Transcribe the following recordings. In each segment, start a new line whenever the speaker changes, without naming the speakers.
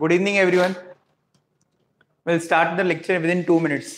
Good evening, everyone. We'll start the lecture within two minutes.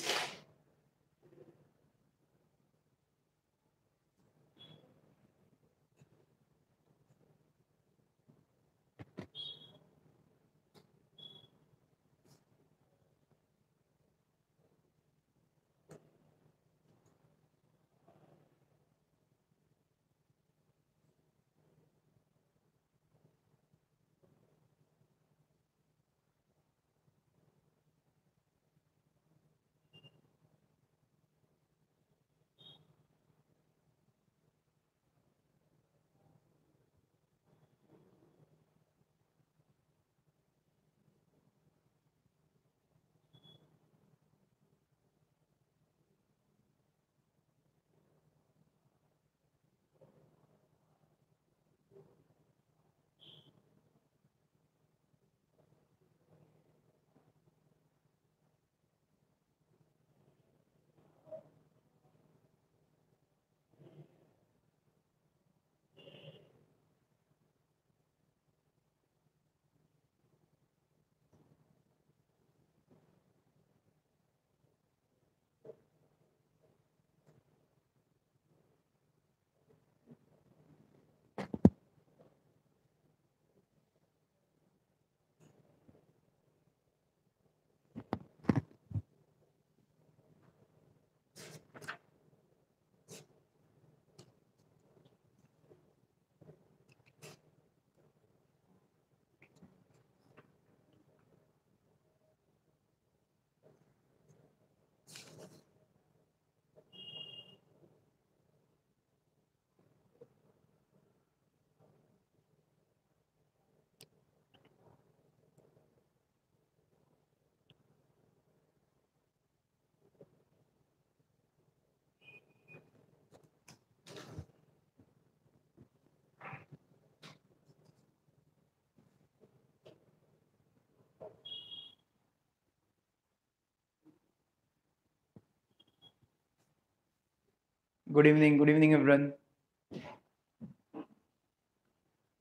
Good evening good evening everyone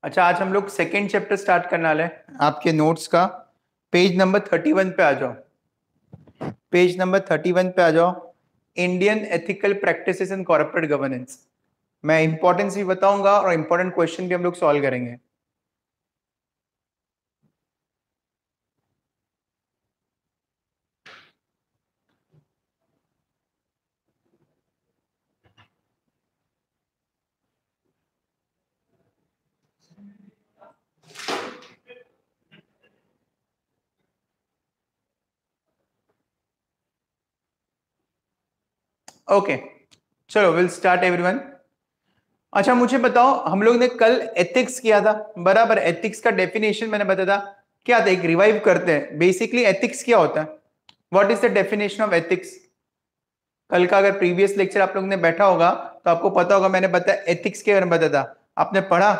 अच्छा आज हम लोग second chapter start करने वाले हैं आपके नोट्स का पेज नंबर थर्टी वन पे आ जाओ पेज नंबर थर्टी वन पे आ जाओ Indian ethical practice in corporate governance मैं इंपॉर्टेंस भी बताऊंगा और इंपॉर्टेंट क्वेश्चन भी हम लोग सॉल्व करेंगे ओके चलो विल स्टार्ट एवरीवन अच्छा मुझे बताओ हम लोग ने कल एथिक्स किया था बराबर एथिक्स का डेफिनेशन मैंने बताया था क्या था एक रिवाइव करते हैं बेसिकली एथिक्स क्या होता है what is the definition of ethics कल का अगर प्रीवियस लेक्चर आप लोग ने बैठा होगा तो आपको पता होगा मैंने बताया एथिक्स के बारे में बताया था आपने पढ़ा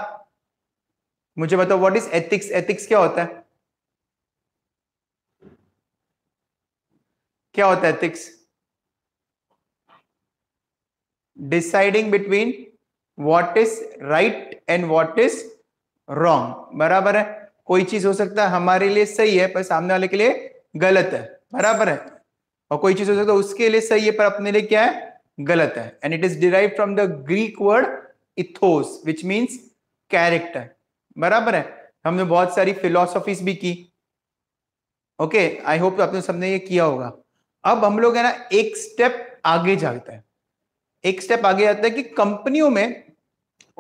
मुझे बताओ व्हाट इज एथिक्स एथिक्स क्या होता है क्या होता है ethics deciding between what is right and what is wrong बराबर है कोई चीज हो सकता है हमारे लिए सही है पर सामने वाले के लिए गलत है बराबर है और कोई चीज हो सकता है उसके लिए सही है पर अपने लिए क्या है गलत है and it is derive from the Greek word ethos which means character बराबर है हमने बहुत सारी फिलोसॉफीज भी की ओके आई होप आपने सबने ये किया होगा अब हम लोग है ना एक स्टेप आगे जाते हैं एक स्टेप आगे आता है कि कंपनियों में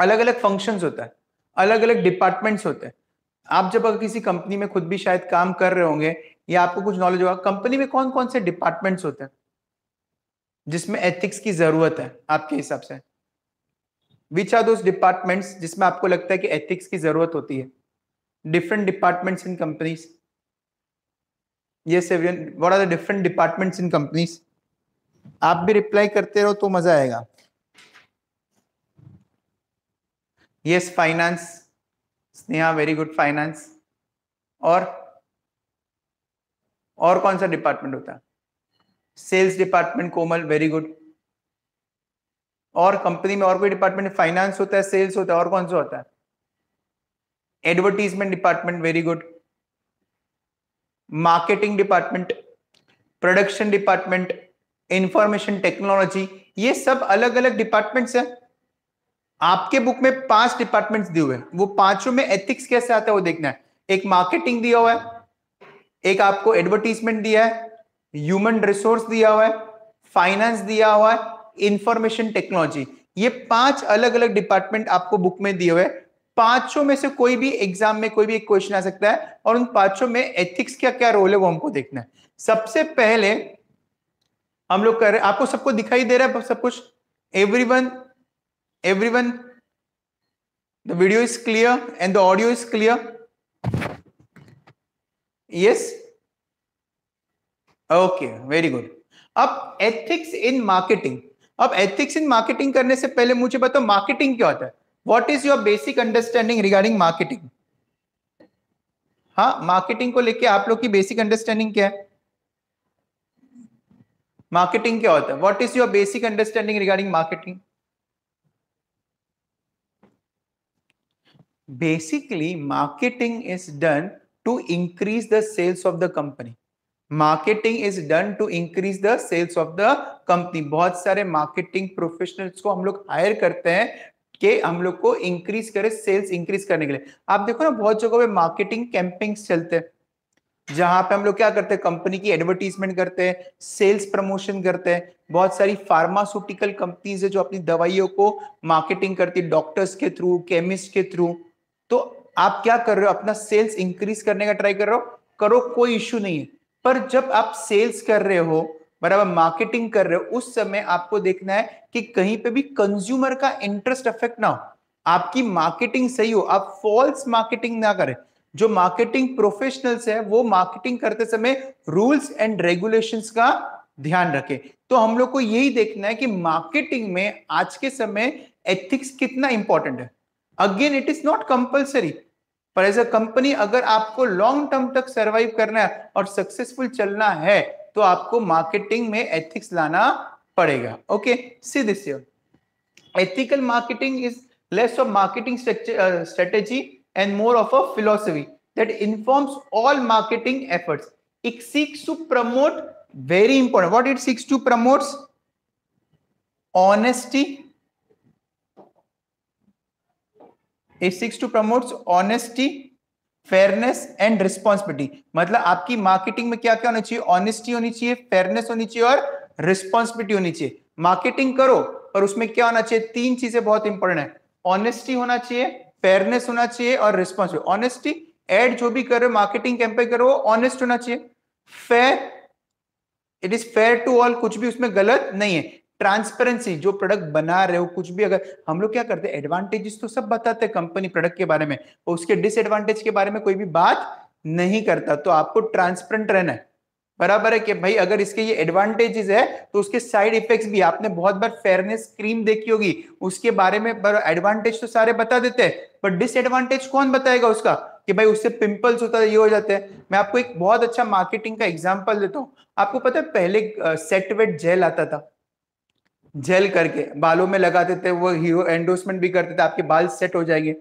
अलग अलग फंक्शन होता है अलग अलग डिपार्टमेंट्स होते हैं आप जब अगर किसी कंपनी में खुद भी शायद काम कर रहे होंगे या आपको कुछ नॉलेज होगा कंपनी में कौन कौन से डिपार्टमेंट्स होते हैं जिसमें एथिक्स की जरूरत है आपके हिसाब से विच आर दो डिपार्टमेंट्स जिसमें आपको लगता है कि एथिक्स की जरूरत होती है different departments in companies yes everyone what are the different departments आप भी रिप्लाई करते रहो तो मजा आएगा yes finance Sneha very good finance और और कौन सा डिपार्टमेंट होता है sales department Komal very good और कंपनी में और कोई डिपार्टमेंट फाइनेंस होता है सेल्स होता है और कौन सा होता है advertisement department very good marketing department production department information technology ये सब अलग अलग डिपार्टमेंट्स हैं आपके बुक में पांच डिपार्टमेंट्स दिए हुए वो पांचों में एथिक्स कैसे आता है वो देखना है एक मार्केटिंग दिया हुआ है एक आपको एडवर्टीजमेंट दिया है ह्यूमन रिसोर्स दिया हुआ है फाइनेंस दिया हुआ है इंफॉर्मेशन टेक्नोलॉजी ये पांच अलग अलग डिपार्टमेंट आपको बुक में दिए हुए पांचों में से कोई भी एग्जाम में कोई भी एक क्वेश्चन आ सकता है और उन पांचों में एथिक्स का क्या रोल है वो हमको देखना है सबसे पहले हम लोग कर रहे हैं आपको सबको दिखाई दे रहा है सब कुछ everyone everyone the video is clear and the audio is clear yes okay very good अब एथिक्स इन मार्केटिंग अब एथिक्स इन मार्केटिंग करने से पहले मुझे बताओ मार्केटिंग क्या होता है what is your basic understanding regarding marketing हाँ मार्केटिंग को लेके आप लोग की बेसिक अंडरस्टैंडिंग क्या है मार्केटिंग क्या होता है what is your basic understanding regarding marketing basically marketing is done to increase the sales of the company marketing is done to increase the sales of the company बहुत सारे marketing professionals को हम लोग hire करते हैं कि हम लोग को increase करे sales increase करने के लिए आप देखो ना बहुत जगहों पे marketing campings चलते हैं जहां पे हम लोग क्या करते हैं कंपनी की एडवर्टीजमेंट करते हैं सेल्स प्रमोशन करते हैं बहुत सारी फार्मास्यूटिकल कंपनीज है जो अपनी दवाइयों को मार्केटिंग करती है डॉक्टर्स के थ्रू केमिस्ट के थ्रू तो आप क्या कर रहे हो अपना सेल्स इंक्रीज करने का ट्राई कर रहे हो करो कोई इश्यू नहीं है पर जब आप सेल्स कर रहे हो बराबर मार्केटिंग कर रहे हो उस समय आपको देखना है कि कहीं पे भी कंज्यूमर का इंटरेस्ट अफेक्ट ना हो आपकी मार्केटिंग सही हो आप फॉल्स मार्केटिंग ना करें जो मार्केटिंग प्रोफेशनल्स है वो मार्केटिंग करते समय रूल्स एंड रेगुलेशंस का ध्यान रखें तो हम लोग को यही देखना है कि मार्केटिंग में आज के समय एथिक्स कितना इंपॉर्टेंट है again it is not compulsory पर एज अ कंपनी अगर आपको लॉन्ग टर्म तक सर्वाइव करना है और सक्सेसफुल चलना है तो आपको मार्केटिंग में एथिक्स लाना पड़ेगा okay see this ethical marketing is less of marketing strategy and more of a philosophy that informs all marketing efforts. It seeks to promote, very important, what it seeks to promotes Honesty. It seeks to promotes honesty, fairness and responsibility मतलब आपकी marketing में क्या क्या होना चाहिए honesty होनी चाहिए fairness होनी चाहिए और रिस्पॉन्सिबिलिटी होनी चाहिए मार्केटिंग करो पर उसमें क्या होना चाहिए तीन चीजें बहुत इंपॉर्टेंट है ऑनेस्टी होना चाहिए फेयरनेस होना चाहिए और रिस्पॉन्स ऑनेस्टी एड जो भी करो मार्केटिंग कैंपेन करो वो ऑनेस्ट होना चाहिए fair it is fair to all कुछ भी उसमें गलत नहीं है ट्रांसपेरेंसी जो प्रोडक्ट बना रहे हो कुछ भी अगर हम लोग क्या करते हैं एडवांटेजेस तो सब बताते हैं कंपनी प्रोडक्ट के बारे में उसके डिसएडवांटेज के बारे में कोई भी बात नहीं करता तो आपको ट्रांसपेरेंट रहना है बराबर है कि भाई अगर इसके ये एडवांटेजेस है तो उसके साइड इफेक्ट्स भी आपने बहुत बार फेयरनेस क्रीम देखी होगी उसके बारे में एडवांटेज तो सारे बता देते हैं पर डिसएडवांटेज कौन बताएगा उसका कि भाई उससे पिंपल्स होता है ये हो जाते हैं मैं आपको एक बहुत अच्छा मार्केटिंग का एग्जाम्पल देता हूँ आपको पता है पहले सेटवेट जेल आता था जेल करके बालों में लगाते थे वो हीरो एंडोसमेंट भी करते थे आपके बाल सेट हो जाएंगे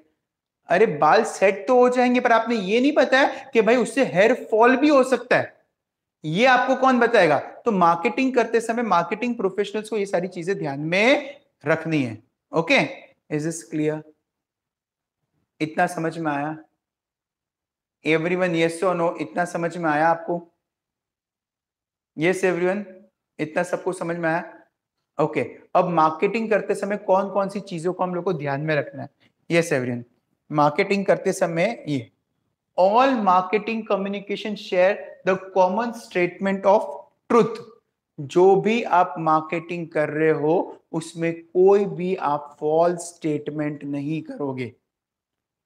अरे बाल सेट तो हो जाएंगे पर आपने ये नहीं पता है कि भाई उससे हेयर फॉल भी हो सकता है ये आपको कौन बताएगा तो मार्केटिंग करते समय मार्केटिंग प्रोफेशनल्स को ये सारी चीजें ध्यान में रखनी है ओके इज इज क्लियर इतना समझ में आया एवरी वन येस और नो इतना समझ में आया आपको यस एवरी वन इतना सबको समझ में आया ओके okay. अब मार्केटिंग करते समय कौन कौन सी चीजों को हम लोग को ध्यान में रखना है येस एवरीवन मार्केटिंग करते समय ये all marketing communication share the common statement of truth जो भी आप मार्केटिंग कर रहे हो उसमें कोई भी आप फॉल्स स्टेटमेंट नहीं करोगे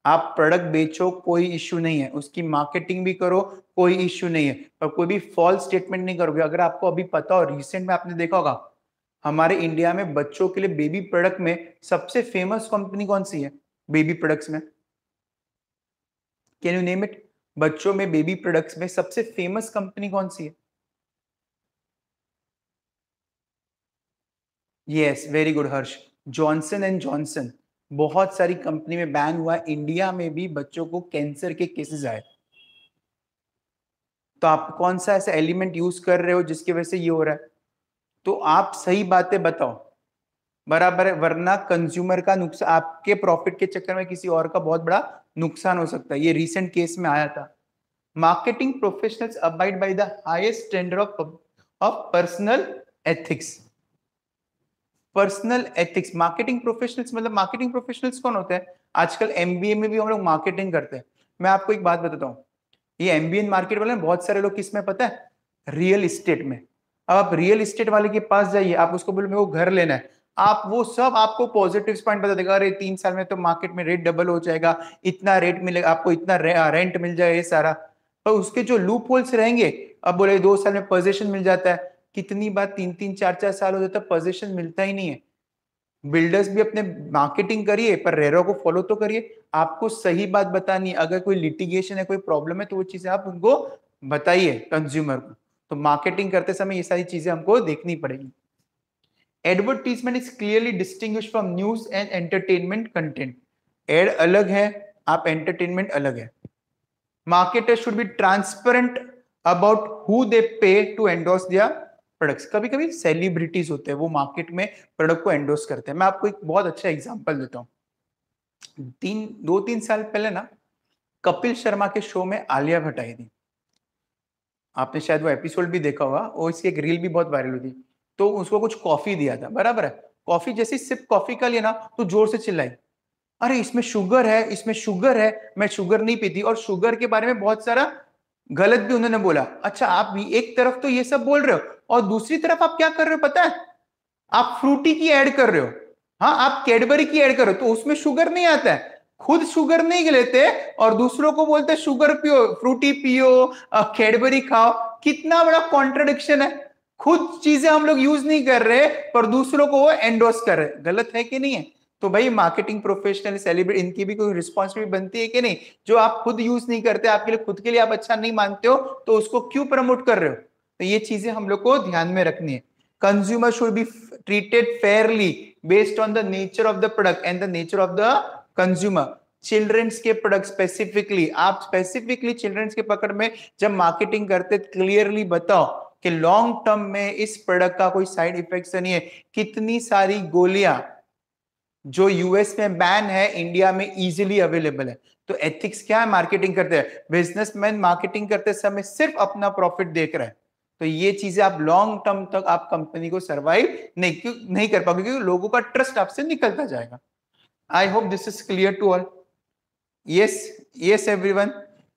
आप प्रोडक्ट बेचो कोई इश्यू नहीं है उसकी मार्केटिंग भी करो कोई इश्यू नहीं है पर कोई भी फॉल्स स्टेटमेंट नहीं करोगे अगर आपको अभी पता हो रिसेंट में आपने देखा होगा हमारे इंडिया में बच्चों के लिए बेबी प्रोडक्ट में सबसे फेमस कंपनी कौन सी है बेबी प्रोडक्ट्स में कैन यू नेम इट बच्चों में बेबी प्रोडक्ट्स में सबसे फेमस कंपनी कौन सी है yes very good Harsh Johnson and Johnson बहुत सारी कंपनी में बैन हुआ इंडिया में भी बच्चों को कैंसर के केसेस आए तो आप कौन सा ऐसा एलिमेंट यूज कर रहे हो जिसकी वजह से ये हो रहा है तो आप सही बातें बताओ बराबर है वरना कंज्यूमर का नुकसान आपके प्रॉफिट के चक्कर में किसी और का बहुत बड़ा नुकसान हो सकता है ये रिसेंट केस में आया था marketing professionals abide by the highest standard of of personal ethics personal ethics marketing professionals मतलब मार्केटिंग प्रोफेशनल्स कौन होते हैं आजकल एमबीए में भी हम लोग मार्केटिंग करते हैं मैं आपको एक बात बताता हूँ ये एमबीए मार्केट वाले बहुत सारे लोग किस में पता है रियल इस्टेट में अब आप रियल इस्टेट वाले के पास जाइए आप उसको बोलो मेरे को घर लेना है आप वो सब आपको पॉजिटिव पॉइंट बता देगा अरे तीन साल में तो मार्केट में रेट डबल हो जाएगा इतना रेट मिलेगा आपको इतना रे, रेंट मिल जाएगा ये सारा पर उसके जो लूप होल्स रहेंगे अब बोले दो साल में पोजेशन मिल जाता है कितनी बार तीन तीन चार चार साल हो जाता है पोजेशन मिलता ही नहीं है बिल्डर्स भी अपने मार्केटिंग करिए पर रेरो को फॉलो तो करिए आपको सही बात बतानी है अगर कोई लिटिगेशन है कोई प्रॉब्लम है तो वो चीजें आप उनको बताइए कंज्यूमर को तो मार्केटिंग करते समय ये सारी चीजें हमको देखनी पड़ेगी advertisement is clearly distinct from news and entertainment content ad अलग है आप एंटरटेनमेंट अलग है marketer should be transparent about who they pay to endorse दिया प्रोडक्ट्स कभी कभी सेलिब्रिटीज होते हैं वो मार्केट में प्रोडक्ट को एंडोर्स करते हैं मैं आपको एक बहुत अच्छा एग्जाम्पल देता हूँ तीन दो तीन साल पहले ना कपिल शर्मा के शो में आलिया भट्ट आई थी आपने शायद वो एपिसोड भी देखा होगा और इसकी एक रील भी बहुत वायरल हुई थी तो उसको कुछ कॉफी दिया था बराबर है कॉफी जैसी सिर्फ कॉफी का लेना तो जोर से चिल्लाई अरे इसमें शुगर है इसमें शुगर है मैं शुगर नहीं पीती और शुगर के बारे में बहुत सारा गलत भी उन्होंने बोला अच्छा आप भी एक तरफ तो ये सब बोल रहे हो और दूसरी तरफ आप क्या कर रहे हो पता है आप फ्रूटी की ऐड कर रहे हो हाँ आप कैडबरी की ऐड कर रहे हो तो उसमें शुगर नहीं आता है खुद शुगर नहीं लेते और दूसरों को बोलते शुगर पियो फ्रूटी पियो कैडबरी खाओ कितना बड़ा कॉन्ट्रोडिक्शन है खुद चीजें हम लोग यूज नहीं कर रहे पर दूसरों को वो एंडोर्स कर रहे गलत है कि नहीं है तो भाई मार्केटिंग प्रोफेशनल सेलिब्रिटी इनकी भी कोई रिस्पॉन्सिबिलिटी बनती है कि नहीं जो आप खुद यूज नहीं करते आपके लिए खुद के लिए आप अच्छा नहीं मानते हो तो उसको क्यों प्रमोट कर रहे हो तो ये चीजें हम लोग को ध्यान में रखनी है consumer should be treated fairly based on the nature of the product and the nature of the consumer childrens के प्रोडक्ट स्पेसिफिकली आप स्पेसिफिकली चिल्ड्रंस के पकड़ में जब मार्केटिंग करते क्लियरली बताओ कि लॉन्ग टर्म में इस प्रोडक्ट का कोई साइड इफेक्ट तो नहीं है कितनी सारी गोलियां जो यूएस में बैन है इंडिया में इजीली अवेलेबल है तो एथिक्स क्या है मार्केटिंग करते हैं बिजनेसमैन मार्केटिंग करते समय सिर्फ अपना प्रॉफिट देख रहे हैं तो ये चीजें आप लॉन्ग टर्म तक आप कंपनी को सर्वाइव नहीं क्यों नहीं कर पाओगे क्योंकि लोगों का ट्रस्ट आपसे निकलता जाएगा I hope this is clear to all yes yes everyone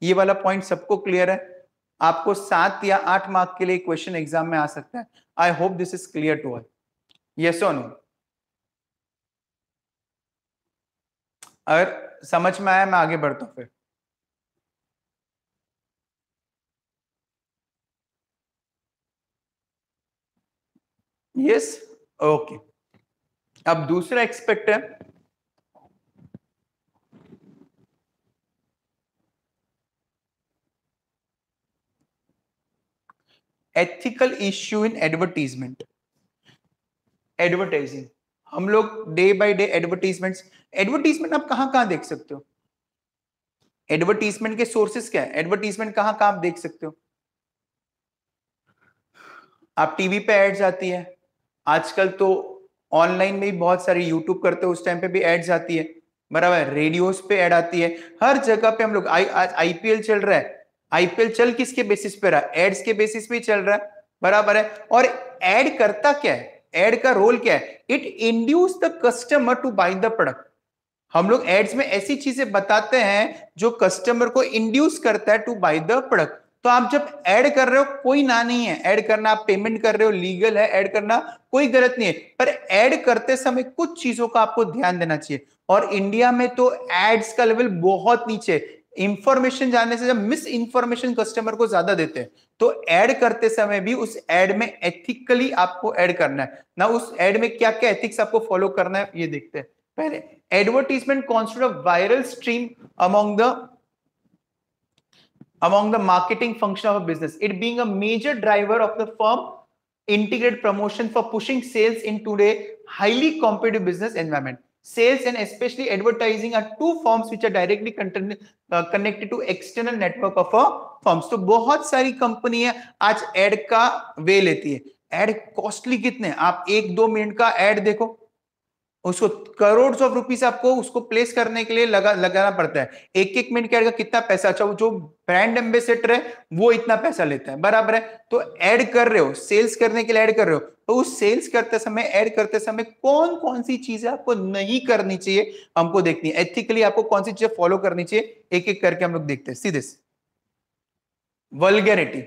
ये वाला पॉइंट सबको क्लियर है आपको सात या आठ मार्क के लिए क्वेश्चन एग्जाम में आ सकता है I hope this is clear to all yes और नो अगर समझ में आया मैं आगे बढ़ता हूं फिर यस yes? Okay okay. अब दूसरा एक्सपेक्ट है ethical issue in advertisement advertising हम लोग day by day advertisement advertisement आप कहाँ कहाँ देख सकते हो एडवर्टीजमेंट के सोर्सेस क्या है एडवर्टीजमेंट कहां कहाँ आप देख सकते हो आप टीवी पे एड्स आती है आजकल तो ऑनलाइन में भी बहुत सारे यूट्यूब करते हो उस टाइम पे भी एड्स आती है बराबर रेडियोस पे एड आती है हर जगह पे हम लोग आज आईपीएल चल रहा है आईपीएल चल किसके बेसिस पे रहा एड्स के बेसिस पे चल रहा है बराबर है और एड करता क्या है एड का रोल क्या है it induce the customer to buy the product हम लोग एड्स में ऐसी चीजें बताते हैं जो कस्टमर को इंड्यूस करता है टू बाई द प्रोडक्ट तो आप जब ऐड कर रहे हो कोई ना नहीं है ऐड करना आप पेमेंट कर रहे हो लीगल है ऐड करना कोई गलत नहीं है पर ऐड करते समय कुछ चीजों का आपको ध्यान देना चाहिए और इंडिया में तो एड्स का लेवल बहुत नीचे इंफॉर्मेशन जानने से जब मिस इंफॉर्मेशन कस्टमर को ज्यादा देते हैं तो ऐड करते समय भी उस ऐड में एथिकली आपको ऐड करना है ना उस ऐड में क्या क्या एथिक्स आपको फॉलो करना है ये देखते हैं पहले advertisement constant viral stream among the among the marketing function of a business it being a major driver of the firm integrate promotion for pushing sales in today highly competitive business environment sales and especially advertising are two forms which are directly connected to external network of a firms तो bahut sari company hai aaj ad ka ve leti hai ad costly kitne aap एक दो minute ka ad dekho उसको crore of rupees आपको उसको place करने के लिए लगा लगाना पड़ता है एक एक मिनट क्या कितना पैसा अच्छा जो ब्रांड एम्बेसडर है वो इतना पैसा लेता है बराबर है तो ऐड कर रहे हो सेल्स करने के लिए ऐड कर रहे हो तो उस सेल्स करते समय ऐड करते समय कौन कौन सी चीजें आपको नहीं करनी चाहिए हमको देखनी है एथिकली आपको कौन सी चीजें फॉलो करनी चाहिए एक एक करके हम लोग देखते हैं सीधे vulgarity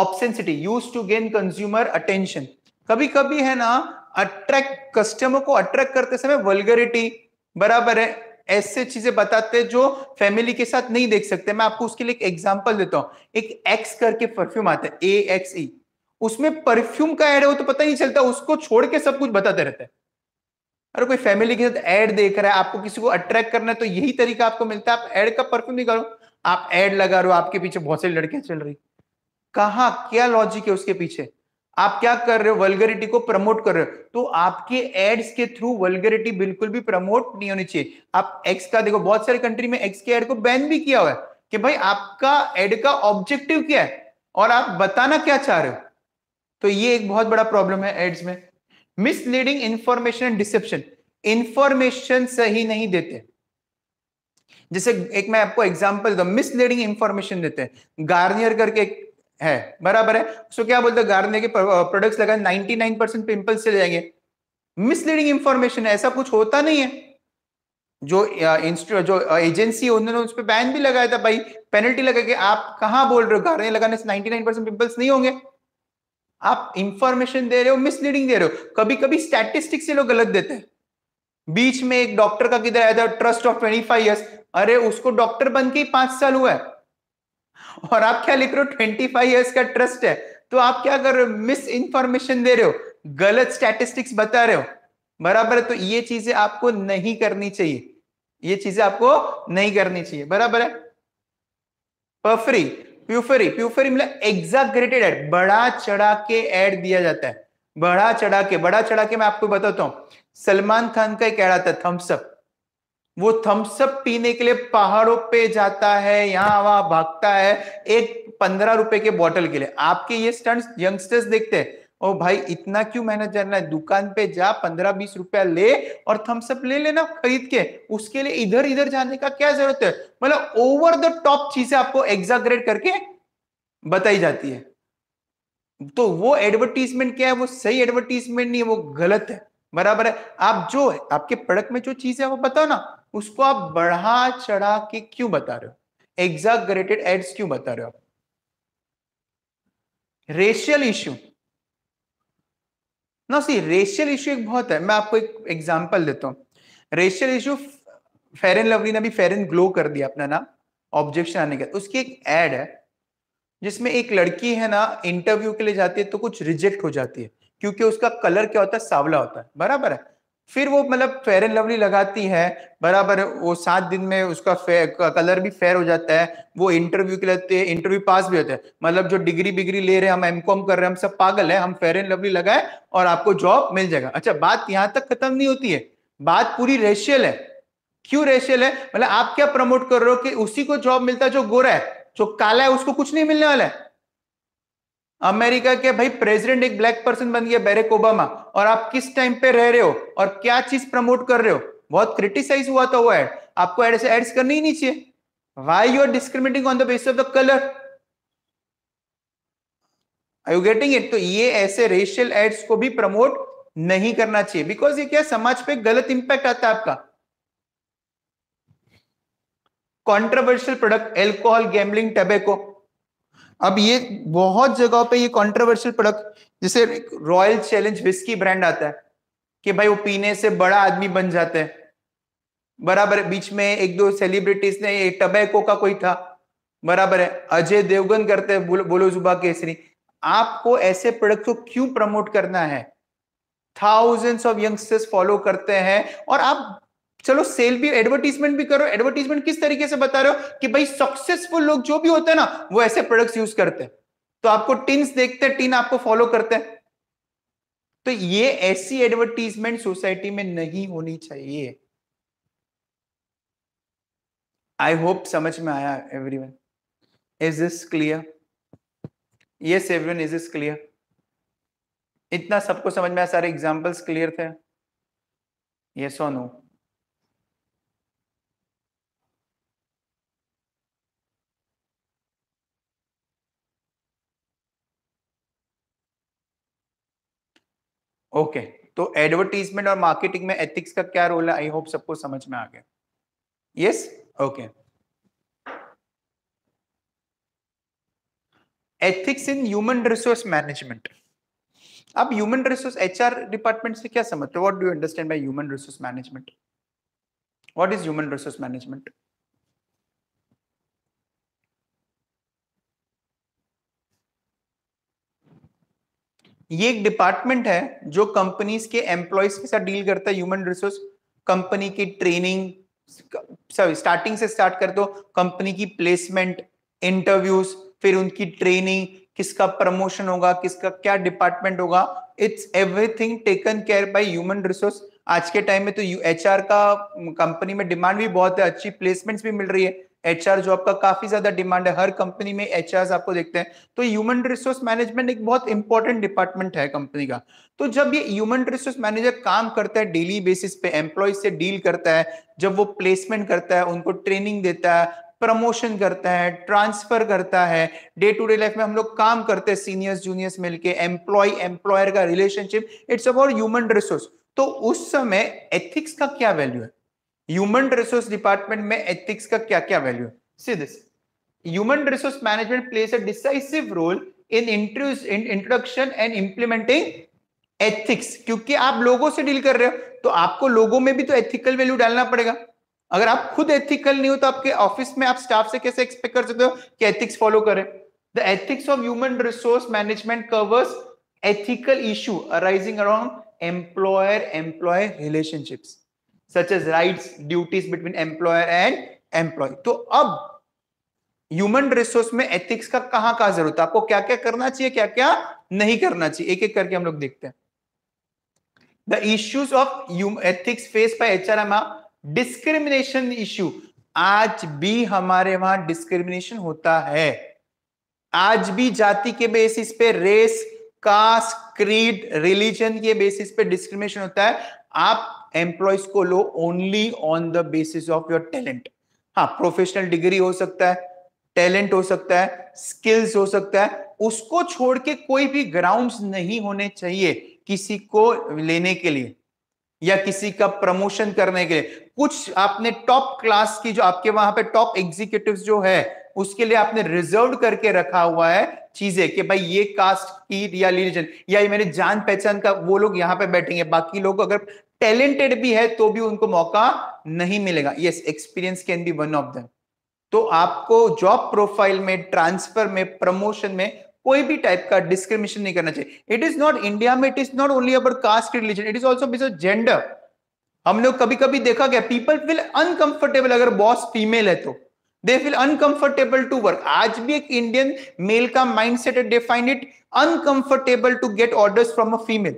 obscenity use to gain consumer attention कभी कभी है ना अट्रैक्ट कस्टमर को अट्रैक्ट करते समय वलगरिटी बराबर है ऐसे चीजें बताते हैं जो फैमिली के साथ नहीं देख सकते मैं आपको उसके लिए एक एग्जांपल देता हूं एक एक्स करके परफ्यूम आता है ए एक्स ई उसमें परफ्यूम का एड है वो तो पता नहीं चलता उसको छोड़ के सब कुछ बताते रहते हैं अरे कोई फैमिली के साथ एड देख रहा है आपको किसी को अट्रैक्ट करना है तो यही तरीका आपको मिलता है आप एड का परफ्यूम नहीं करो आप एड लगा रहे हो आपके पीछे बहुत सारी लड़कियां चल रही कहा क्या लॉजिक है उसके पीछे आप क्या कर रहे हो वर्गरिटी को प्रमोट कर रहे हो तो आपके एड्स के थ्रू वर्गरिटी बिल्कुल भी प्रमोट नहीं होनी चाहिए आप एक्स का देखो बहुत सारे कंट्री में एक्स के एड को बैन भी किया हुआ है कि भाई आपका एड का ऑब्जेक्टिव क्या है और आप बताना क्या चाह रहे हो तो ये एक बहुत बड़ा प्रॉब्लम है एड्स में misleading information and deception information सही नहीं देते जैसे एक मैं आपको एग्जाम्पल दू मिसलीडिंग इंफॉर्मेशन देते हैं गार्नियर करके एक है बराबर है उसको क्या बोलते हैं गार्नियर के प्रोडक्ट्स लगाए 99 परसेंट पिंपल्स चले जाएंगे मिसलीडिंग इंफॉर्मेशन है ऐसा कुछ होता नहीं है जो इंस्टीट्यूट जो एजेंसी है उन्होंने उस पर बैन भी लगाया था भाई पेनल्टी लगा के आप कहा बोल रहे हो गार्नियर लगाने से नाइन परसेंट पिंपल्स नहीं होंगे आप इंफॉर्मेशन दे रहे हो मिसलीडिंग दे रहे हो कभी कभी स्टैटिस्टिक्स से लोग गलत देते हैं बीच में एक डॉक्टर का किधर आया था trust of twenty five years अरे उसको डॉक्टर बन के ही पांच साल हुआ है और आप क्या लिख रहे हो ट्वेंटी फाइव ईयर्स का ट्रस्ट है तो आप क्या कर रहे हो मिस इंफॉर्मेशन दे रहे हो गलत स्टैटिस्टिक्स बता रहे हो बराबर है तो ये चीजें आपको नहीं करनी चाहिए ये चीजें आपको नहीं करनी चाहिए बराबर है पफरी प्यूफरी प्यूफरी मतलब एग्जाग्रेटेड एड बड़ा चढ़ा के एड दिया जाता है बड़ा चढ़ा के बड़ा चढ़ा के मैं आपको बताता हूं सलमान खान का एक एड आता है थम्सअप वो थम्सअप पीने के लिए पहाड़ों पे जाता है यहाँ वहां भागता है एक पंद्रह रुपए के बॉटल के लिए आपके ये स्टंट यंगस्टर्स देखते हैं ओ भाई इतना क्यों मेहनत करना है दुकान पे जा पंद्रह बीस रुपया ले और थम्सअप ले लेना खरीद के उसके लिए इधर इधर जाने का क्या जरूरत है मतलब ओवर द टॉप चीजें आपको एग्जाग्रेट करके बताई जाती है तो वो एडवर्टीजमेंट क्या है वो सही एडवर्टीजमेंट नहीं है वो गलत है बराबर है आप जो है आपके प्रोडक्ट में जो चीज है वो बताओ ना उसको आप बढ़ा चढ़ा के क्यों बता रहे हो एग्जाग्रेटेड एड्स क्यों बता रहे हो आप रेशियल इश्यू ना सी रेशियल इश्यू एक बहुत है मैं आपको एक एग्जांपल देता हूं racial issue fair and lovely ने भी फेर एन ग्लो कर दिया अपना नाम ऑब्जेक्शन आने का उसकी एक एड है जिसमें एक लड़की है ना इंटरव्यू के लिए जाती है तो कुछ रिजेक्ट हो जाती है क्योंकि उसका कलर क्या होता है सावला होता है बराबर है फिर वो मतलब फेयर एंड लवली लगाती है बराबर वो सात दिन में उसका कलर भी फेयर हो जाता है वो इंटरव्यू के लिए इंटरव्यू पास भी होता है मतलब जो डिग्री बिग्री ले रहे हैं हम एम कॉम कर रहे हैं हम सब पागल है हम फेयर एंड लवली लगाए और आपको जॉब मिल जाएगा अच्छा बात यहाँ तक खत्म नहीं होती है बात पूरी रेशियल है क्यों रेशियल है मतलब आप क्या प्रमोट कर रहे हो कि उसी को जॉब मिलता है जो गोरा है जो काला है उसको कुछ नहीं मिलने वाला है अमेरिका के भाई प्रेसिडेंट एक ब्लैक पर्सन बन गया बैरक ओबामा और आप किस टाइम पे रह रहे हो और क्या चीज प्रमोट कर रहे हो बहुत क्रिटिसाइज हुआ था वो एड आपको एड से एड्स करनी ही नहीं चाहिए why you are discriminating on the base of the colour I you getting it तो ये ऐसे रेशियल एड्स को भी प्रमोट नहीं करना चाहिए बिकॉज ये क्या समाज पे गलत इंपैक्ट आता है आपका controversial product alcohol gambling tobacco अब ये बहुत जगह पे ये कंट्रोवर्शियल प्रोडक्ट जैसे रॉयल चैलेंज विस्की ब्रांड आता है कि भाई वो पीने से बड़ा आदमी बन जाते हैं बराबर बीच में एक दो सेलिब्रिटीज ने एक टबैको का कोई था बराबर है अजय देवगन करते हैं बोलो, बोलो जुबा केसरी आपको ऐसे प्रोडक्ट को क्यों प्रमोट करना है थाउजेंड्स ऑफ यंगस्टर्स फॉलो करते हैं और आप चलो सेल भी एडवर्टीजमेंट भी करो एडवर्टीजमेंट किस तरीके से बता रहे हो कि भाई सक्सेसफुल लोग जो भी होते हैं ना वो ऐसे प्रोडक्ट्स यूज करते हैं तो आपको टिन्स देखते हैं टिन आपको फॉलो करते हैं तो ये ऐसी एडवर्टीजमेंट सोसाइटी में नहीं होनी चाहिए आई होप समझ में आया everyone is is clear ये एवरीवन इज इज क्लियर इतना सबको समझ में आया सारे एग्जाम्पल्स क्लियर थे यस और नो ओके तो एडवर्टीजमेंट और मार्केटिंग में एथिक्स का क्या रोल है आई होप सबको समझ में आ गया yes okay ethics in human resource management अब ह्यूमन रिसोर्स एचआर डिपार्टमेंट से क्या समझते हो what do you understand by human resource management what is human resource management ये एक डिपार्टमेंट है जो कंपनीज के एम्प्लॉयज के साथ डील करता है ह्यूमन रिसोर्स कंपनी की ट्रेनिंग सॉरी स्टार्टिंग से स्टार्ट कर दो कंपनी की प्लेसमेंट इंटरव्यूज फिर उनकी ट्रेनिंग किसका प्रमोशन होगा किसका क्या डिपार्टमेंट होगा it's everything taken care by human resource आज के टाइम में तो एच का कंपनी में डिमांड भी बहुत है अच्छी प्लेसमेंट्स भी मिल रही है एचआर जो आपका काफी ज्यादा डिमांड है हर कंपनी में एचआर आपको देखते हैं तो ह्यूमन रिसोर्स मैनेजमेंट एक बहुत इंपॉर्टेंट डिपार्टमेंट है कंपनी का तो जब ये ह्यूमन रिसोर्स मैनेजर काम करता है डेली बेसिस पे एम्प्लॉय से डील करता है जब वो प्लेसमेंट करता है उनको ट्रेनिंग देता है प्रमोशन करता है ट्रांसफर करता है डे टू डे लाइफ में हम लोग काम करते हैं सीनियर्स जूनियर्स मिलके एम्प्लॉय एम्प्लॉयर का relationship it's about human resource तो उस समय एथिक्स का क्या वैल्यू है ह्यूमन रिसोर्स डिपार्टमेंट में एथिक्स का क्या क्या value see this human resource management place a decisive role in introduce in introduction and implementing ethics क्योंकि आप लोगों से डील कर रहे हो तो आपको लोगों में भी तो एथिकल वैल्यू डालना पड़ेगा अगर आप खुद एथिकल नहीं हो तो आपके ऑफिस में आप स्टाफ से कैसे एक्सपेक्ट कर सकते हो कि एथिक्स फॉलो करें the ethics of human resource management covers ethical issue arising around employer employee relationships such as right duties between employer and employee तो अब ह्यूमन रिसोर्स में एथिक्स का कहां कहां जरूरत है आपको क्या क्या करना चाहिए क्या क्या नहीं करना चाहिए एक एक करके हम लोग देखते हैं the issues of ethics face by are discrimination issue आज भी हमारे वहां डिस्क्रिमिनेशन होता है आज भी जाति के बेसिस पे रेस कास्ट क्रीड रिलीजन के बेसिस पे डिस्क्रिमिनेशन होता है आप एम्प्लॉयज को लो only on the basis of your talent हाँ प्रोफेशनल डिग्री हो सकता है टैलेंट हो सकता है स्किल्स हो सकता है उसको छोड़ के कोई भी ग्राउंड्स नहीं होने चाहिए किसी को लेने के लिए या किसी का प्रमोशन करने के लिए कुछ आपने टॉप क्लास की जो आपके वहां पे टॉप एग्जीक्यूटिव जो है उसके लिए आपने रिजर्व करके रखा हुआ है चीजें कि भाई ये कास्ट की या रिलीजन या मेरे जान पहचान का वो लोग यहां पे बैठेंगे बाकी लोग अगर टैलेंटेड भी है तो भी उनको मौका नहीं मिलेगा yes experience can be one of them तो आपको जॉब प्रोफाइल में ट्रांसफर में प्रमोशन में कोई भी टाइप का डिस्क्रिमिनेशन नहीं करना चाहिए इट इज नॉट इंडिया में it is not only about caste religion it is also is gender हम लोग कभी कभी देखा गया पीपल विल अनकंफर्टेबल अगर बॉस फीमेल है तो they feel uncomfortable to work आज भी एक इंडियन मेल का mind mindset define it uncomfortable to get order from a female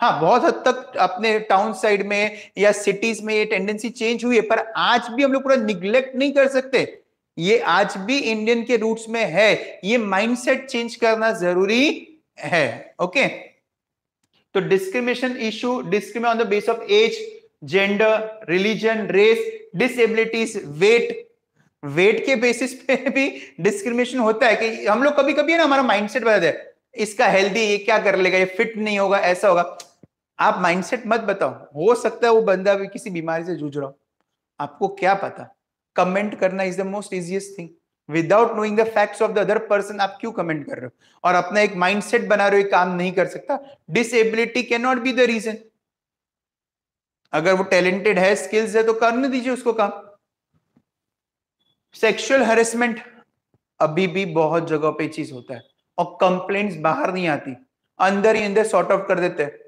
हाँ बहुत हद तक अपने टाउन साइड में या सिटीज में ये टेंडेंसी चेंज हुई है पर आज भी हम लोग पूरा निग्लेक्ट नहीं कर सकते ये आज भी इंडियन के रूट्स में है ये माइंडसेट चेंज करना जरूरी है ओके तो discrimination issue discrimination on the base of age gender religion race disabilities weight weight के बेसिस पे भी डिस्क्रिमिनेशन होता है कि हम लोग कभी कभी ना हमारा माइंडसेट बदल जाए इसका हेल्दी ये क्या कर लेगा ये फिट नहीं होगा ऐसा होगा आप माइंडसेट मत बताओ हो सकता है वो बंदा भी किसी बीमारी से जूझ रहा हो आपको क्या पता कमेंट करना is the most easiest thing without knowing the facts of the other person आप क्यों कमेंट कर रहे हो और अपना एक माइंडसेट बना रहे हो काम नहीं कर सकता disability can not be the reason अगर वो टैलेंटेड है स्किल्स है तो करने दीजिए उसको काम सेक्सुअल हेरेसमेंट अभी भी बहुत जगह पे चीज होता है और कंप्लेन बाहर नहीं आती अंदर ही अंदर सॉर्ट ऑफ कर देते हैं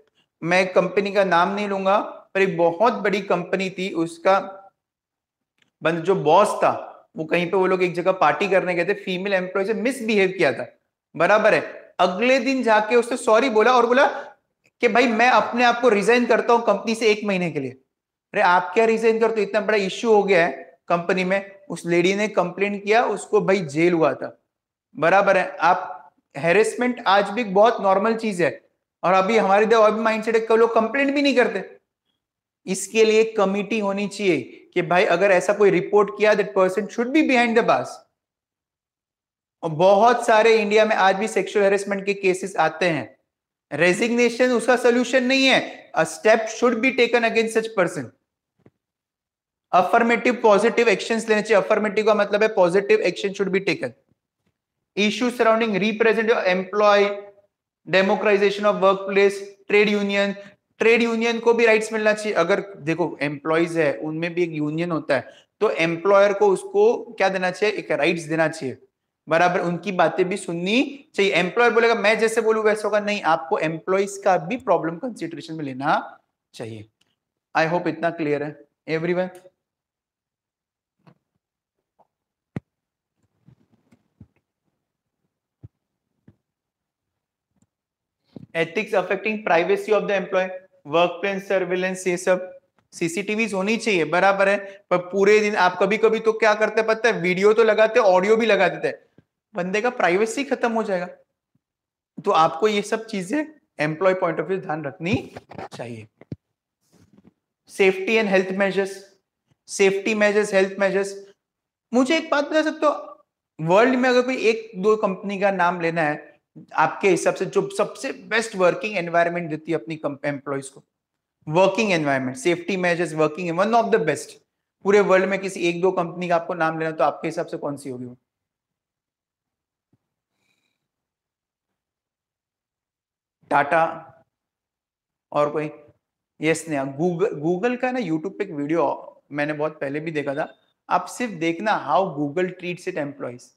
मैं कंपनी का नाम नहीं लूंगा पर एक बहुत बड़ी कंपनी थी उसका बंद जो बॉस था वो कहीं पे वो लोग एक जगह पार्टी करने गए थे फीमेल एम्प्लॉय से मिसबिहेव किया था बराबर है अगले दिन जाके उसने सॉरी बोला और बोला कि भाई मैं अपने आप को रिजाइन करता हूं कंपनी से एक महीने के लिए अरे आप क्या रिजाइन करते हो इतना बड़ा इश्यू हो गया है कंपनी में उस लेडी ने कंप्लेन किया उसको भाई जेल हुआ था बराबर है आप हेरेसमेंट आज भी बहुत नॉर्मल चीज है और अभी हमारे और अभी माइंड सेट लोग कंप्लेन भी नहीं करते इसके लिए कमिटी होनी चाहिए कि भाई अगर ऐसा कोई रिपोर्ट किया that person should be behind the bars और बहुत सारे इंडिया में आज भी सेक्सुअल हेरेसमेंट के केसेस आते हैं रेजिग्नेशन उसका सोल्यूशन नहीं है a step should be taken against such person affirmative positive action लेने चाहिए अफर्मेटिव का मतलब है positive action should be taken issue surrounding represent employee democratization of work place trade union trade union को भी राइट्स मिलना चाहिए अगर देखो एम्प्लॉयज है उनमें भी एक यूनियन होता है तो एम्प्लॉयर को उसको क्या देना चाहिए एक राइट्स देना चाहिए बराबर उनकी बातें भी सुननी चाहिए एम्प्लॉयर बोलेगा मैं जैसे बोलू वैसे होगा नहीं आपको एम्प्लॉयज का भी प्रॉब्लम कंसिडरेशन में लेना चाहिए आई होप इतना क्लियर है every ethics affecting privacy of the employee work place surveillance ये सब सीसीटीवी होनी चाहिए बराबर है पर पूरे दिन आप कभी कभी तो क्या करते पता है वीडियो तो लगाते ऑडियो भी लगा देते बंदे का प्राइवेसी खत्म हो जाएगा तो आपको ये सब चीजें एम्प्लॉय पॉइंट ऑफ व्यू ध्यान रखनी चाहिए safety and health measures safety measures health measures मुझे एक बात बता सकते हो वर्ल्ड में अगर कोई एक दो कंपनी का नाम लेना है आपके हिसाब से जो सबसे बेस्ट वर्किंग एनवायरमेंट देती है अपनी एम्प्लॉयज को working environment safety measures working one of the best पूरे वर्ल्ड में किसी एक दो कंपनी का आपको नाम लेना तो आपके हिसाब से कौन सी होगी वो टाटा और कोई यस नेहा गूगल गूगल का ना यूट्यूब पे एक वीडियो मैंने बहुत पहले भी देखा था आप सिर्फ देखना how Google treats it employees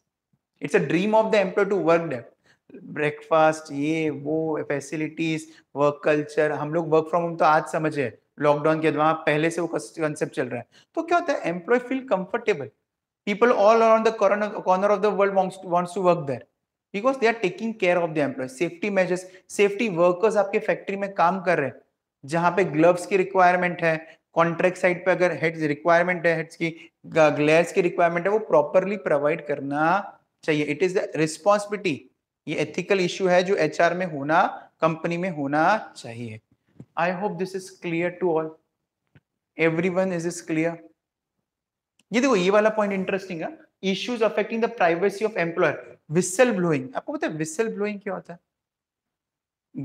it's a dream of the employee to work that breakfast ये वो फैसिलिटीज वर्क कल्चर हम लोग वर्क फ्रॉम होम तो आज समझे लॉकडाउन के वहां पहले से वो कंसेप्ट चल रहा है तो क्या होता है employee feel comfortable people all around the corner of the world wants to work there because they are taking care of the employee safety measures safety workers आपके फैक्ट्री में काम कर रहे हैं जहां पे ग्लव्स की रिक्वायरमेंट है कॉन्ट्रैक्ट साइड पे अगर हेड्स रिक्वायरमेंट है हेड्स की ग्लेयर्स की रिक्वायरमेंट है वो प्रॉपरली प्रोवाइड करना चाहिए इट इज द रिस्पॉन्सिबिलिटी ये एथिकल इश्यू है जो एच में होना कंपनी में होना चाहिए I hope this is clear to all everyone is is clear ये देखो ये वाला पॉइंट इंटरेस्टिंग है issues affecting the privacy of employer whistle blowing आपको पता है विसल ब्लोइंग क्या होता है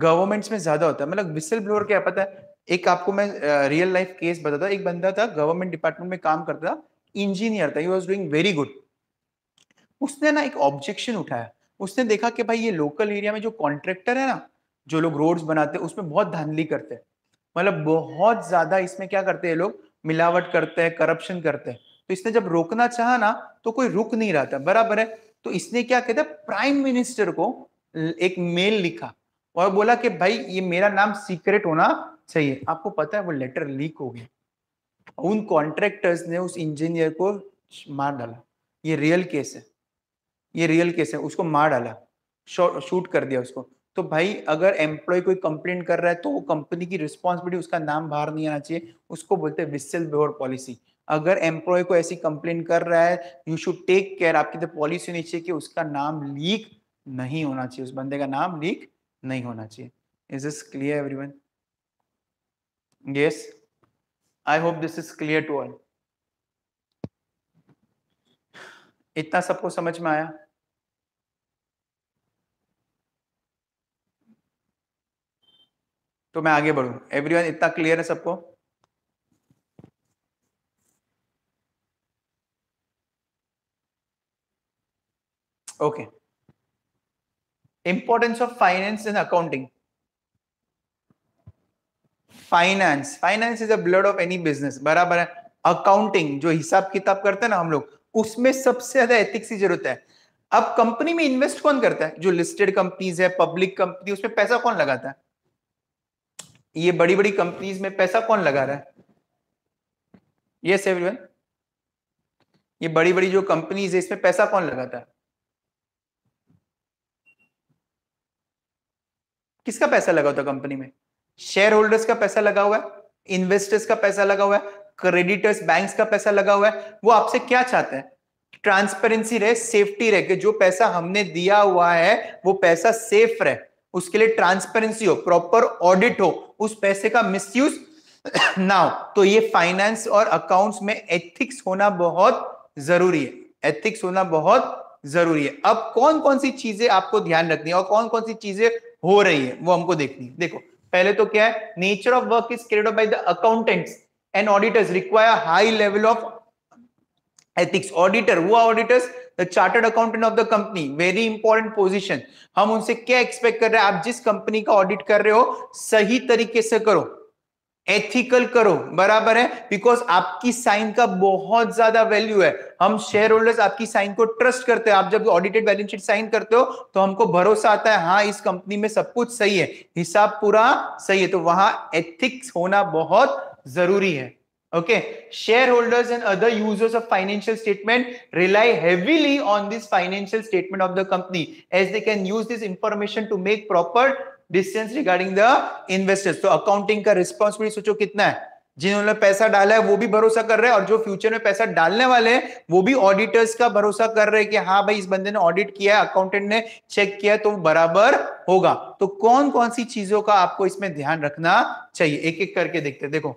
गवर्नमेंट्स में ज्यादा होता है मतलब विसल ब्लोअर क्या पता है एक आपको मैं रियल लाइफ केस बताता एक बंदा था गवर्नमेंट डिपार्टमेंट में काम करता था इंजीनियर था he was doing very good उसने ना एक ऑब्जेक्शन उठाया उसने देखा कि भाई ये लोकल एरिया में जो कॉन्ट्रेक्टर है ना जो लोग रोड्स बनाते हैं उसमें बहुत धांधली करते हैं मतलब बहुत ज्यादा इसमें क्या करते हैं लोग मिलावट करते हैं करप्शन करते हैं तो इसने जब रोकना चाहा ना तो कोई रुक नहीं रहा था बराबर है तो इसने क्या कहता प्राइम मिनिस्टर को एक मेल लिखा और बोला कि भाई ये मेरा नाम सीक्रेट होना चाहिए आपको पता है वो लेटर लीक हो गया उन कॉन्ट्रेक्टर्स ने उस इंजीनियर को मार डाला ये रियल केस है ये रियल केस है उसको मार डाला शूट कर दिया उसको तो भाई अगर एम्प्लॉय कोई कंप्लेन कर रहा है तो वो कंपनी की रिस्पॉन्सिबिलिटी उसका नाम बाहर नहीं आना चाहिए उसको बोलते हैं विसल बिहोर पॉलिसी अगर एम्प्लॉय को ऐसी कंप्लेन कर रहा है यू शुड टेक केयर आपकी तो पॉलिसी होनी चाहिए कि उसका नाम लीक नहीं होना चाहिए उस बंदे का नाम लीक नहीं होना चाहिए is this clear one yes I hope this is clear to all इतना सबको समझ में आया तो मैं आगे बढ़ू एवरीवन इतना क्लियर है सबको okay importance of finance in accounting finance finance is a blood of any business बराबर है अकाउंटिंग जो हिसाब किताब करते हैं ना हम लोग उसमें सबसे ज्यादा एथिक्स की जरूरत है अब कंपनी में इन्वेस्ट कौन करता है जो लिस्टेड कंपनीज है पब्लिक कंपनी उसमें पैसा कौन लगाता है ये बड़ी बड़ी कंपनीज में पैसा कौन लगा रहा है यस एवरीवन ये बड़ी बड़ी जो कंपनीज है इसमें पैसा कौन लगाता है किसका पैसा लगा होता है कंपनी में शेयर होल्डर्स का पैसा लगा हुआ है इन्वेस्टर्स का पैसा लगा हुआ है क्रेडिटर्स बैंक्स का पैसा लगा हुआ है वो आपसे क्या चाहते हैं ट्रांसपेरेंसी रहे सेफ्टी रहे कि जो पैसा हमने दिया हुआ है वो पैसा सेफ रहे उसके लिए ट्रांसपेरेंसी हो प्रॉपर ऑडिट हो उस पैसे का मिसयूज ना हो तो ये फाइनेंस और अकाउंट्स में एथिक्स होना बहुत जरूरी है एथिक्स होना बहुत जरूरी है अब कौन कौन सी चीजें आपको ध्यान रखनी है और कौन कौन सी चीजें हो रही है वो हमको देखनी है देखो पहले तो क्या है nature of work is create by the accountants and auditors require high level of ethics auditor वो auditors chartered accountant of the company very important position हम उनसे क्या एक्सपेक्ट कर रहे हैं आप जिस कंपनी का ऑडिट कर रहे हो सही तरीके से करो एथिकल करो बराबर है बिकॉज आपकी साइन का बहुत ज्यादा वैल्यू है हम शेयर होल्डर्स आपकी साइन को ट्रस्ट करते हैं आप जब ऑडिटेड बैलेंस शीट साइन करते हो तो हमको भरोसा आता है हाँ इस कंपनी में सब कुछ सही है हिसाब पूरा सही है तो वहां एथिक्स होना बहुत जरूरी है Okay, shareholders and other users of financial statement rely heavily on this financial statement of the company as they can use this information to make proper decisions regarding the investors. so accounting ka responsibility socho kitna hai जिन्होंने पैसा डाला है वो भी भरोसा कर रहे हैं और जो फ्यूचर में पैसा डालने वाले हैं वो भी ऑडिटर्स का भरोसा कर रहे हैं कि हाँ भाई इस बंदे ने ऑडिट किया है अकाउंटेंट ने चेक किया तो बराबर होगा तो कौन कौन सी चीजों का आपको इसमें ध्यान रखना चाहिए एक एक करके देखते देखो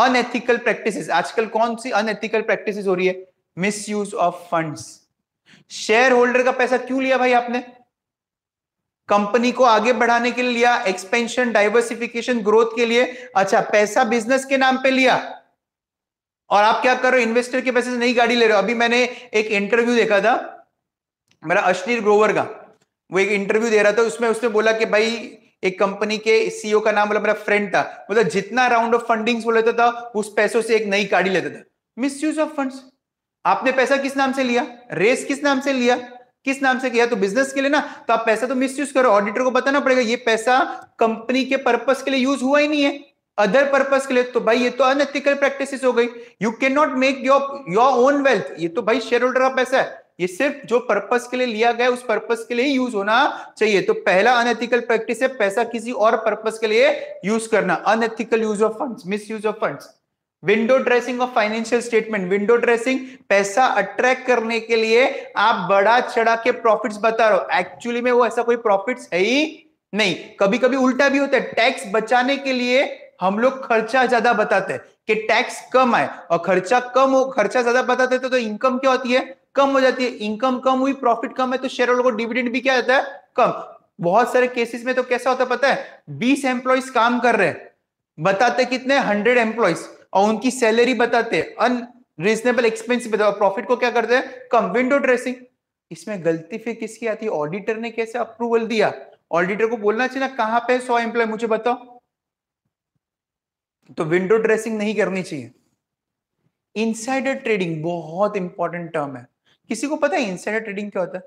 अनएथिकल प्रैक्टिसेस आजकल कौन सी अनएथिकल प्रैक्टिसेस हो रही है misuse of fund share holder का पैसा क्यों लिया भाई आपने कंपनी को आगे बढ़ाने के लिए लिया एक्सपेंशन डाइवर्सिफिकेशन ग्रोथ के लिए अच्छा पैसा बिजनेस के नाम पे लिया और आप क्या कर रहे हो इन्वेस्टर के पैसे से नई गाड़ी ले रहे हो अभी मैंने एक इंटरव्यू देखा था मेरा अश्लील ग्रोवर का वो एक इंटरव्यू दे रहा था उसमें उसने बोला कि भाई एक कंपनी के सीईओ e का नाम बोला मेरा फ्रेंड था मतलब जितना राउंड ऑफ फंडिंग्स वो लेता था उस पैसों से एक नई गाड़ी लेता था मिस यूज ऑफ फंड्स आपने पैसा किस नाम से लिया रेस किस नाम से लिया किस नाम से किया तो बिजनेस के लिए ना तो आप पैसा तो मिस यूज करो ऑडिटर को बताना पड़ेगा ये पैसा कंपनी के पर्पज के लिए यूज हुआ ही नहीं है अदर पर्पज के लिए तो भाई ये तो अनएथिकल प्रैक्टिस हो गई you can not make your your own wealth ये तो भाई शेयर होल्डर का पैसा है ये सिर्फ जो पर्पस के लिए लिया गया उस पर्पस के लिए ही यूज होना चाहिए तो पहला अनएथिकल प्रैक्टिस है पैसा किसी और पर्पस के लिए यूज करना unethical use of funds misuse of funds window dressing of financial statement window dressing पैसा अट्रैक्ट करने के लिए आप बड़ा चढ़ा के प्रॉफिट्स बता रहे हो एक्चुअली में वो ऐसा कोई प्रॉफिट्स है ही नहीं कभी कभी उल्टा भी होता है टैक्स बचाने के लिए हम लोग खर्चा ज्यादा बताते हैं कि टैक्स कम आए और खर्चा कम हो खर्चा ज्यादा बताते तो, तो इनकम क्या होती है कम हो जाती है इनकम कम हुई प्रॉफिट कम है तो शेयर होल्डर को डिविडेंड भी क्या जाता है कम बहुत सारे केसेस में तो कैसा होता है पता है बीस एम्प्लॉयज काम कर रहे बताते कितने हंड्रेड एम्प्लॉयज और उनकी सैलरी बताते अन रीजनेबल एक्सपेंस बताओ प्रॉफिट को क्या करते हैं कम विंडो ड्रेसिंग इसमें गलती फिर किसकी आती है ऑडिटर ने कैसे अप्रूवल दिया ऑडिटर को बोलना चाहिए ना कहां पे सौ एम्प्लॉय मुझे बताओ तो विंडो ड्रेसिंग नहीं करनी चाहिए इनसाइडर ट्रेडिंग बहुत इंपॉर्टेंट टर्म है किसी को पता है इंसाइडर ट्रेडिंग क्या होता है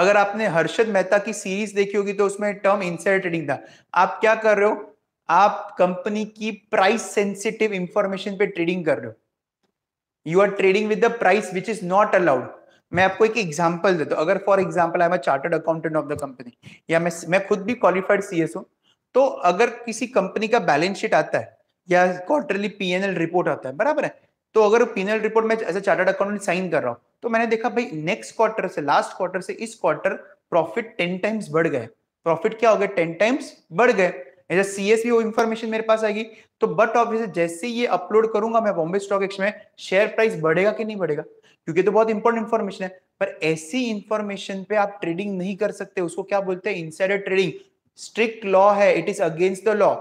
अगर आपने हर्षद मेहता की सीरीज देखी होगी तो उसमें टर्म इंसाइडर ट्रेडिंग था आप क्या कर रहे हो आप कंपनी की प्राइस सेंसिटिव इंफॉर्मेशन पे ट्रेडिंग कर रहे हो you are trading with the price which is not allowed मैं आपको एक एग्जाम्पल देता हूँ अगर for example I am chartered accountant of the company या मैं मैं खुद भी क्वालिफाइड सीएस हूँ तो अगर किसी कंपनी का बैलेंस शीट आता है या क्वार्टरली पीएनएल रिपोर्ट आता है बराबर है तो अगर पीएनएल रिपोर्ट मैं as a chartered accountant sign कर रहा हूँ तो मैंने देखा भाई नेक्स्ट क्वार्टर से लास्ट क्वार्टर से इस क्वार्टर प्रॉफिट टेन टाइम्स बढ़ गए प्रॉफिट क्या हो गया टेन टाइम्स बढ़ गए एज सी एस वो इन्फॉर्मेशन मेरे पास आएगी तो बट ऑब्वियस जैसे ये अपलोड करूंगा मैं बॉम्बे स्टॉक एक्सचेंज में शेयर प्राइस बढ़ेगा कि नहीं बढ़ेगा क्योंकि तो बहुत इंपॉर्टेंट इन्फॉर्मेशन है पर ऐसी इन्फॉर्मेशन पे आप ट्रेडिंग नहीं कर सकते उसको क्या बोलते हैं इनसाइडर ट्रेडिंग स्ट्रिक्ट लॉ है it is against the law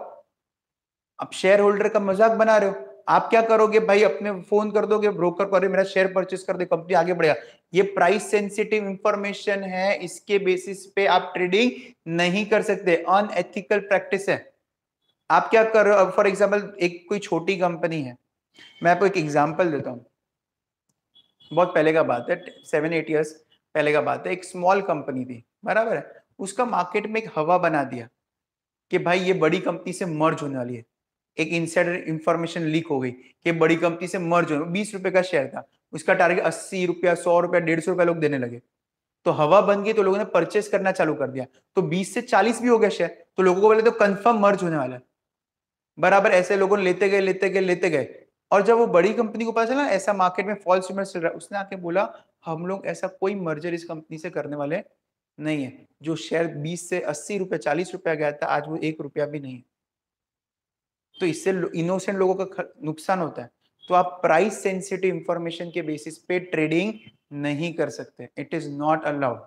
अब शेयर होल्डर का मजाक बना रहे हो आप क्या करोगे भाई अपने फोन कर दोगे ब्रोकर को अरे मेरा शेयर परचेस कर दे कंपनी आगे बढ़ेगा ये प्राइस सेंसिटिव इंफॉर्मेशन है इसके बेसिस पे आप ट्रेडिंग नहीं कर सकते अनएथिकल प्रैक्टिस है आप क्या कर रहे हो फॉर एग्जाम्पल एक कोई छोटी कंपनी है मैं आपको एक एग्जाम्पल देता हूँ बहुत पहले का बात है सेवन एट ईयर्स पहले का बात है एक स्मॉल कंपनी थी बराबर है उसका मार्केट में एक हवा बना दिया कि भाई ये बड़ी कंपनी से मर्ज होने वाली है एक इनसाइडर इंफॉर्मेशन लीक हो गई कि बड़ी कंपनी से मर्ज हो बीस रुपए का शेयर था उसका टारगेट अस्सी रुपया सौ रुपया डेढ़ सौ रुपया लोग देने लगे तो हवा बन गई तो लोगों ने परचेस करना चालू कर दिया तो 20 से 40 भी हो गया शेयर तो लोगों को बोले तो कंफर्म मर्ज होने वाला बराबर ऐसे लोगों ने लेते गए लेते गए लेते गए और जब वो बड़ी कंपनी को पता चला ऐसा मार्केट में फॉल्स रूमर चल रहा है उसने आके बोला हम लोग ऐसा कोई मर्जर इस कंपनी से करने वाले नहीं है जो शेयर बीस से अस्सी रुपया चालीस रुपया गया था आज वो एक रुपया भी नहीं है तो इससे इनोसेंट लोगों का नुकसान होता है तो आप प्राइस सेंसिटिव इंफॉर्मेशन के बेसिस पे ट्रेडिंग नहीं कर सकते it is not allowed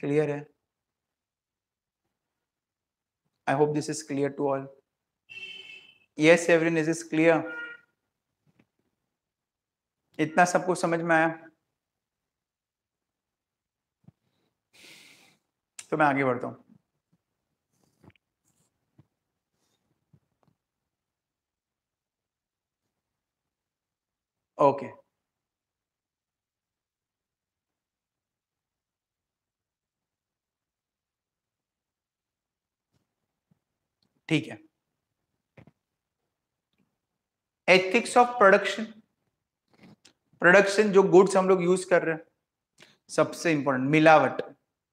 clear है I hope this is clear to all yes every is is clear इतना सबको समझ में आया तो मैं आगे बढ़ता हूं ओके ठीक है एथिक्स ऑफ प्रोडक्शन प्रोडक्शन जो गुड्स हम लोग यूज कर रहे हैं सबसे इंपॉर्टेंट मिलावट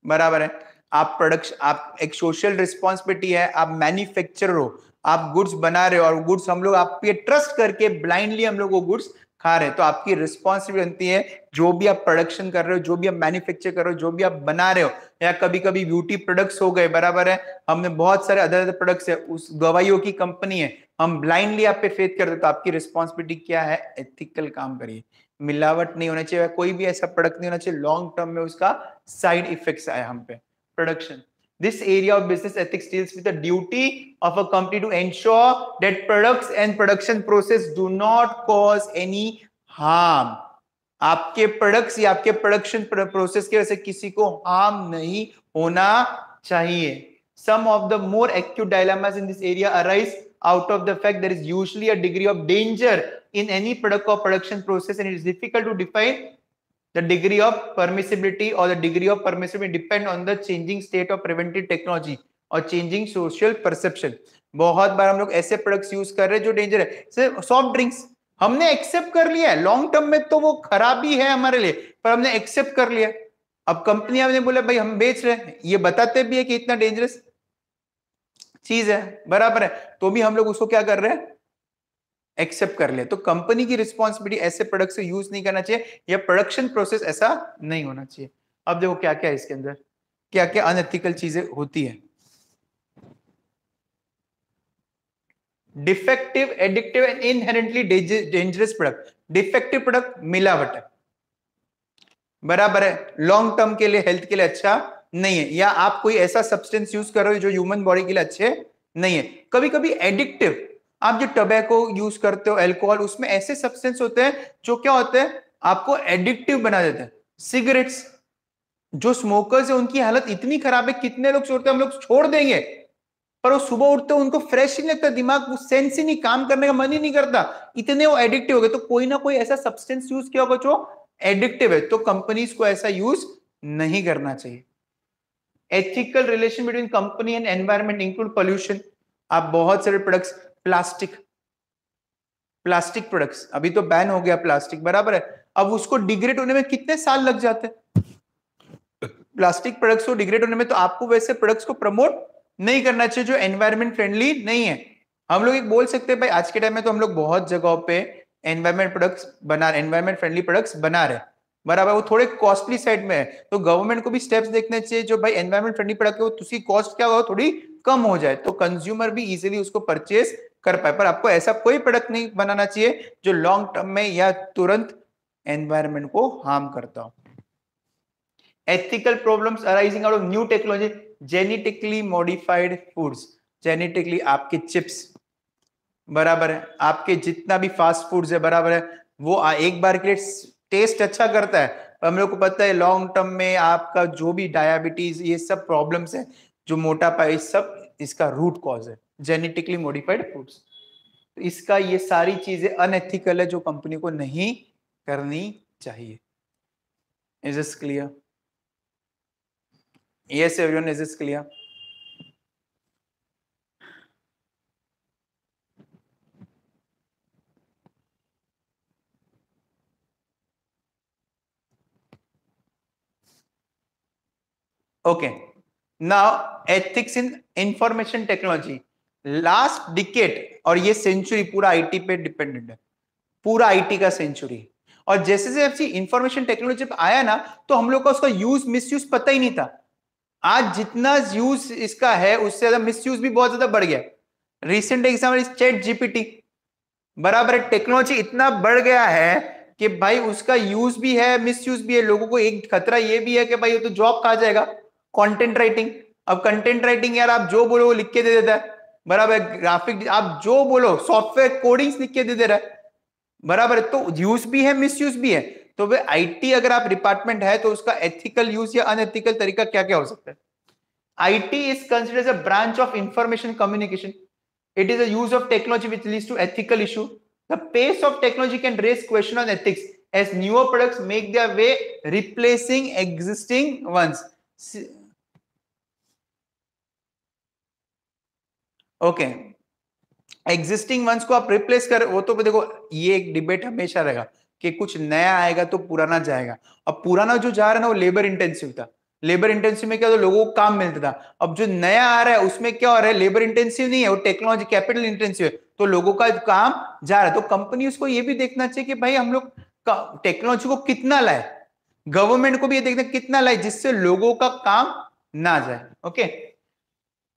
बराबर है आप प्रोडक्शन आप एक सोशल रिस्पॉन्सिबिलिटी है आप मैन्युफैक्चरर हो आप गुड्स बना रहे हो और गुड्स हम लोग आप ये ट्रस्ट करके ब्लाइंडली हम लोग वो गुड्स हार है तो आपकी रिस्पॉन्सिबिलिटी बनती है जो भी आप प्रोडक्शन कर रहे हो जो भी आप मैन्युफैक्चर कर रहे हो जो भी आप बना रहे हो या कभी कभी ब्यूटी प्रोडक्ट्स हो गए बराबर है हमने बहुत सारे अदर अदर प्रोडक्ट्स है उस दवाइयों की कंपनी है हम ब्लाइंडली आप पे फेथ करते तो आपकी रिस्पॉन्सिबिलिटी क्या है एथिकल काम करिए मिलावट नहीं होना चाहिए कोई भी ऐसा प्रोडक्ट नहीं होना चाहिए लॉन्ग टर्म में उसका साइड इफेक्ट्स आए हम पे production This area of business ethics deals with the duty of a company to ensure that products and production process do not cause any harm. आपके प्रोडक्ट्स या आपके प्रोडक्शन प्रोसेस की वजह से किसी को हार्म नहीं होना चाहिए some of the more acute dilemmas in this area arise out of the fact there is usually a degree of danger in any product or production process and it is difficult to define the degree of permissibility or the degree of permissibility depend on the changing state of preventive technology or changing social perception बहुत बार हम लोग ऐसे products use कर रहे हैं जो danger है soft drinks हमने एक्सेप्ट कर लिया है लॉन्ग टर्म में तो वो खराबी है हमारे लिए पर हमने एक्सेप्ट कर लिया अब कंपनी हमने बोला भाई हम बेच रहे हैं ये बताते भी है कि इतना डेंजरस चीज है बराबर है तो भी हम लोग उसको क्या कर रहे हैं एक्सेप्ट कर ले तो कंपनी की रिस्पॉन्सिबिलिटी ऐसे प्रोडक्ट से यूज नहीं करना चाहिए या प्रोडक्शन प्रोसेस ऐसा नहीं होना चाहिए अब देखो क्या क्या है इसके अंदर क्या क्या अनएथिकल चीजें होती है defective addictive and inherently dangerous product defective product मिलावट है बराबर है लॉन्ग टर्म के लिए हेल्थ के लिए अच्छा नहीं है या आप कोई ऐसा सब्सटेंस यूज करो जो ह्यूमन बॉडी के लिए अच्छे नहीं है कभी कभी एडिक्टिव आप जो टबैको यूज करते हो एल्कोहल उसमें ऐसे सब्सटेंस होते हैं जो क्या होते हैं आपको एडिक्टिव बना देते हैं सिगरेट्स जो स्मोकर्स है उनकी हालत इतनी खराब है कितने लोग छोड़ते हैं हम लोग छोड़ देंगे पर वो सुबह उठते उनको फ्रेश ही नहीं लगता दिमाग वो सेंस ही नहीं काम करने का मन ही नहीं करता इतने वो एडिक्टिव हो गए तो कोई ना कोई ऐसा सब्सटेंस यूज किया होगा जो एडिक्टिव है तो कंपनीज को ऐसा यूज नहीं करना चाहिए ethical relation between company and environment include pollution आप बहुत सारे प्रोडक्ट्स प्लास्टिक प्लास्टिक प्रोडक्ट्स अभी तो बैन हो गया प्लास्टिक बराबर है अब उसको डिग्रेड होने में कितने साल लग जाते प्लास्टिक प्रोडक्ट्स को डिग्रेड होने में तो आपको वैसे प्रोडक्ट्स को प्रमोट नहीं करना चाहिए जो एनवायरमेंट फ्रेंडली नहीं है हम लोग एक बोल सकते हैं भाई आज के टाइम में तो हम लोग बहुत जगहों पे एनवायरमेंट प्रोडक्ट्स बना रहे एनवायरमेंट फ्रेंडली प्रोडक्ट्स बना रहे बराबर वो थोड़े कॉस्टली साइड में है तो गवर्नमेंट को भी स्टेप्स देखने चाहिए जो भाई एनवायरमेंट फ्रेंडली प्रोडक्ट है वो उसकी कॉस्ट क्या हो थोड़ी कम हो जाए तो कंज्यूमर भी इजिली उसको परचेस कर पाए पर आपको ऐसा कोई प्रोडक्ट नहीं बनाना चाहिए जो लॉन्ग टर्म में या तुरंत एनवायरमेंट को हार्म करता हो ethical problems arising out of new technology genetically modified foods genetically आपके चिप्स बराबर है आपके जितना भी फास्ट फूड्स है बराबर है वो एक बार के लिए टेस्ट अच्छा करता है हम लोग को पता है लॉन्ग टर्म में आपका जो भी डायबिटीज ये सब प्रॉब्लम्स है जो मोटापा ये सब इसका रूट कॉज है जेनेटिकली मॉडिफाइड फूड्स तो इसका ये सारी चीजें अनएथिकल है जो कंपनी को नहीं करनी चाहिए is is clear yes everyone is is clear okay now ethics in information technology last decade और ये सेंचुरी पूरा आईटी पे डिपेंडेंट है पूरा आईटी का सेंचुरी और जैसे जैसे इंफॉर्मेशन टेक्नोलॉजी आया ना तो हम लोग का उसका यूज मिसयूज पता ही नहीं था आज जितना यूज इसका है उससे ज्यादा मिसयूज भी बहुत ज्यादा बढ़ गया रिसेंट एग्जाम्पल इस चेट जीपीटी बराबर टेक्नोलॉजी इतना बढ़ गया है कि भाई उसका यूज भी है मिसयूज भी है लोगों को एक खतरा ये भी है कि भाई ये तो जॉब कहा जाएगा कंटेंट राइटिंग अब कंटेंट राइटिंग यार आप जो बोलो वो लिख के दे देता है बराबर ग्राफिक आप जो बोलो सॉफ्टवेयर कोडिंग लिख के दे दे रहा है बराबर तो यूज भी है मिस भी है तो वे आईटी अगर आप डिपार्टमेंट है तो उसका एथिकल यूज या अनएथिकल तरीका क्या क्या हो सकता है IT is considered a branch of information communication it is age of technology which leads to ethical issue the pace of technology can raise question on ethics as newer product make their way replacing existing ones okay existing ones को आप replace कर वो तो देखो ये एक debate हमेशा रहेगा कि कुछ नया आएगा तो पुराना जाएगा अब पुराना जो जा रहा है ना वो लेबर इंटेंसिव था लेबर इंटेंसिव में क्या तो लोगों को काम मिलता था अब जो नया आ रहा है उसमें क्या हो रहा है लेबर इंटेंसिव नहीं है वो टेक्नोलॉजी कैपिटल इंटेंसिव है तो लोगों का काम जा रहा है तो कंपनी उसको ये भी देखना चाहिए कि भाई हम लोग टेक्नोलॉजी को कितना लाए गवर्नमेंट को भी ये देखना कितना लाए जिससे लोगों का काम ना जाए okay okay?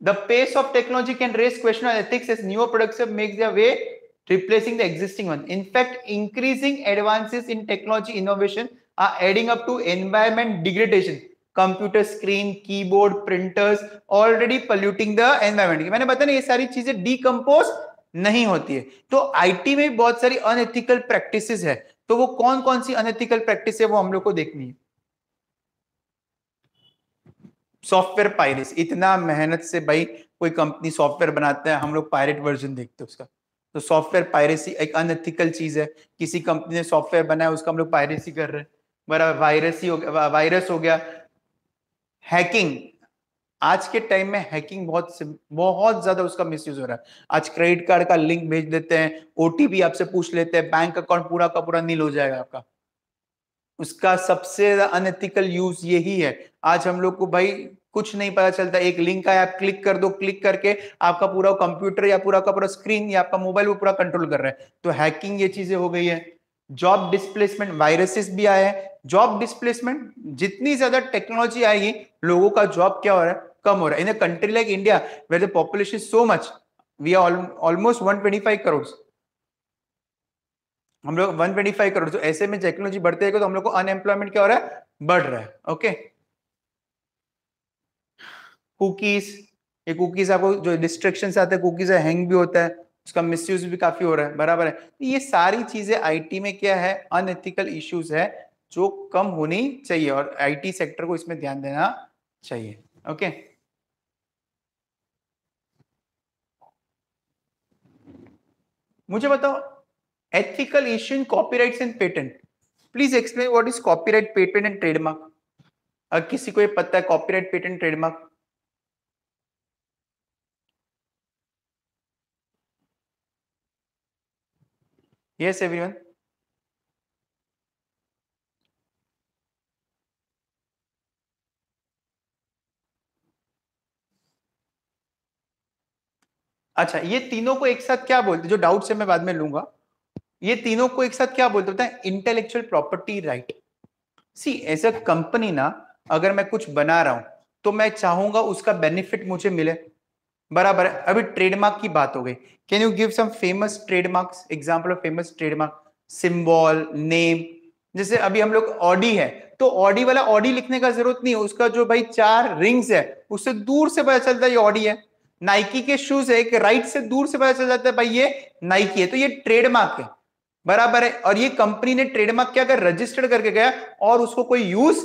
The pace of technology can raise question on ethics as newer products makes their way, replacing the existing one. In fact, increasing advances in technology innovation are adding up to environment degradation. Computer screen keyboard printers already polluting the environment मैंने बताया ये सारी चीजें decompose नहीं होती है तो IT में बहुत सारी अनएथिकल प्रैक्टिसेस है तो वो कौन कौन सी अनएथिकल प्रैक्टिस है वो हम लोग को देखनी है सॉफ्टवेयर पायरेट्स इतना मेहनत से भाई कोई कंपनी सॉफ्टवेयर बनाता है हम लोग पायरेट वर्जन देखते हैं उसका तो सॉफ्टवेयर पायरेसी एक अनएथिकल चीज है किसी कंपनी ने सॉफ्टवेयर बनाया उसका हम लोग पायरेसी कर रहे हैं बराबर वायरस ही हो गया वायरस हो गया हैकिंग आज के टाइम में हैकिंग बहुत बहुत ज्यादा उसका मिस हो रहा है आज क्रेडिट कार्ड का लिंक भेज देते हैं ओटीपी आपसे पूछ लेते हैं बैंक अकाउंट पूरा का पूरा नील हो जाएगा आपका उसका सबसे अनएथिकल यूज यही है आज हम लोग को भाई कुछ नहीं पता चलता एक लिंक आया आप क्लिक कर दो क्लिक करके आपका पूरा कंप्यूटर या पूरा का पूरा स्क्रीन या आपका मोबाइल वो पूरा कंट्रोल कर रहा है तो हैकिंग ये चीजें हो गई है जॉब डिस्प्लेसमेंट वायरसेस भी आए हैं जॉब डिस्प्लेसमेंट जितनी ज्यादा टेक्नोलॉजी आएगी लोगों का जॉब क्या हो रहा है कम हो रहा है in a country like India where the population so much we are almost one twenty five crore हम लोग 125 करोड़ तो ऐसे में टेक्नोलॉजी बढ़ते रहेगा तो हम लोग को अनएम्प्लॉयमेंट क्या हो रहा है बढ़ रहा है ओके कुकीज ये कुकीज आपको जो डिस्ट्रेक्शन आते हैं कुकीज है हैंग भी होता है उसका मिसयूज भी काफी हो रहा है बराबर है तो ये सारी चीजें आईटी में क्या है अनएथिकल इश्यूज है जो कम होनी चाहिए और आईटी सेक्टर को इसमें ध्यान देना चाहिए ओके मुझे बताओ ethical issue in copyrights and patent please explain what is copyright patent and trademark अगर kisi ko ye pata hai copyright patent trademark yes everyone अच्छा ये तीनों को एक साथ क्या बोलते जो डाउट्स है मैं बाद में लूंगा ये तीनों को एक साथ क्या बोलते होते हैं intellectual property right see as a company ना अगर मैं कुछ बना रहा हूं तो मैं चाहूंगा उसका बेनिफिट मुझे मिले बराबर है अभी ट्रेडमार्क की बात हो गई can you give some famous trademark example of famous trademark symbol name जैसे अभी हम लोग ऑडी है तो ऑडी वाला ऑडी लिखने का जरूरत नहीं है उसका जो भाई चार रिंग्स है उससे दूर से पता चलता है ये ऑडी है नाइकी के शूज है एक राइट से दूर से पता चल जाता है भाई ये नाइकी है तो ये ट्रेडमार्क है बराबर है और ये कंपनी ने ट्रेडमार्क क्या कर रजिस्टर्ड करके गया और उसको कोई यूज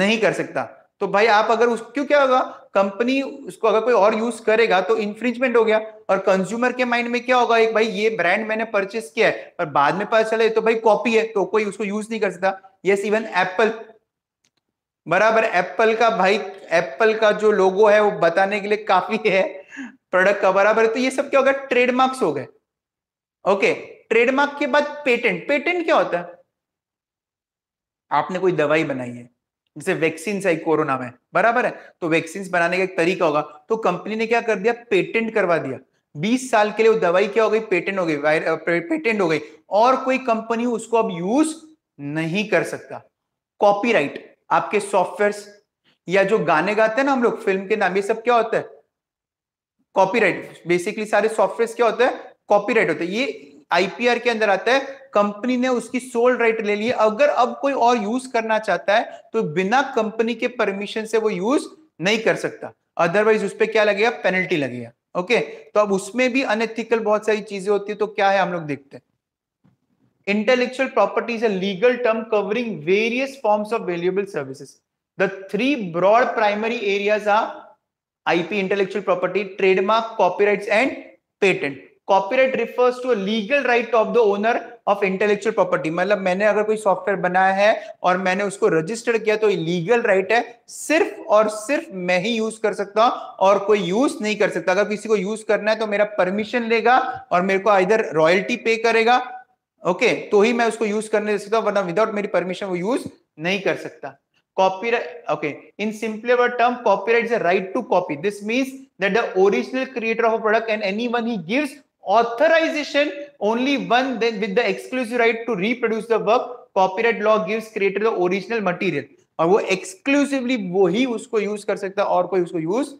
नहीं कर सकता तो भाई आप अगर उस क्यों क्या होगा कंपनी उसको अगर कोई और यूज करेगा तो इन्फ्रिंजमेंट हो गया और कंज्यूमर के माइंड में क्या होगा एक भाई ये ब्रांड मैंने परचेस किया है पर बाद में पता चले तो भाई कॉपी है तो कोई उसको यूज नहीं कर सकता यस इवन एप्पल बराबर एप्पल का भाई एप्पल का जो लोगो है वो बताने के लिए काफी है प्रोडक्ट का बराबर तो ये सब क्या होगा ट्रेडमार्क्स हो गए ओके ट्रेडमार्क के बाद पेटेंट पेटेंट क्या होता है आपने कोई दवाई बनाई है जैसे वैक्सीन आई कोरोना में बराबर है तो वैक्सीन बनाने का एक तरीका होगा तो कंपनी ने क्या कर दिया पेटेंट करवा दिया 20 साल के लिए वो दवाई क्या हो गई पेटेंट हो गई पेटेंट हो गई और कोई कंपनी उसको अब यूज नहीं कर सकता कॉपीराइट आपके सॉफ्टवेयर या जो गाने गाते हैं ना हम लोग फिल्म के नाम ये सब क्या होता है कॉपीराइट बेसिकली सारे सॉफ्टवेयर क्या होता है कॉपीराइट होते हैं ये आईपीआर के अंदर आता है कंपनी ने उसकी सोल राइट ले ली अगर अब कोई और यूज करना चाहता है तो बिना कंपनी के परमिशन से वो यूज नहीं कर सकता अदरवाइज उस पर क्या लगेगा पेनल्टी लगेगा ओके तो अब उसमें भी अनएथिकल बहुत सारी चीजें होती है तो क्या है हम लोग देखते हैं intellectual property is a legal term covering various forms of valuable services the three broad primary areas are IP intellectual property trademark copyrights and patent copyright refers to legal right of the owner of intellectual property मतलब मैंने अगर कोई software बनाया है और मैंने उसको register किया तो लीगल राइट है सिर्फ और सिर्फ मैं ही यूज कर सकता हूं और कोई यूज नहीं कर सकता अगर किसी को यूज करना है तो मेरा परमिशन लेगा और मेरे को इधर रॉयल्टी पे करेगा ओके okay, तो ही मैं उसको यूज करने दे सकता हूं वरना विदाउट मेरी परमिशन वो यूज नहीं कर सकता copyright okay in simpler term copyright is a right to copy this means that the original creator of a product and authorization only one then with the exclusive right to reproduce the work copyright law gives creator the original material और वो exclusively वो ही उसको use कर सकता और कोई उसको use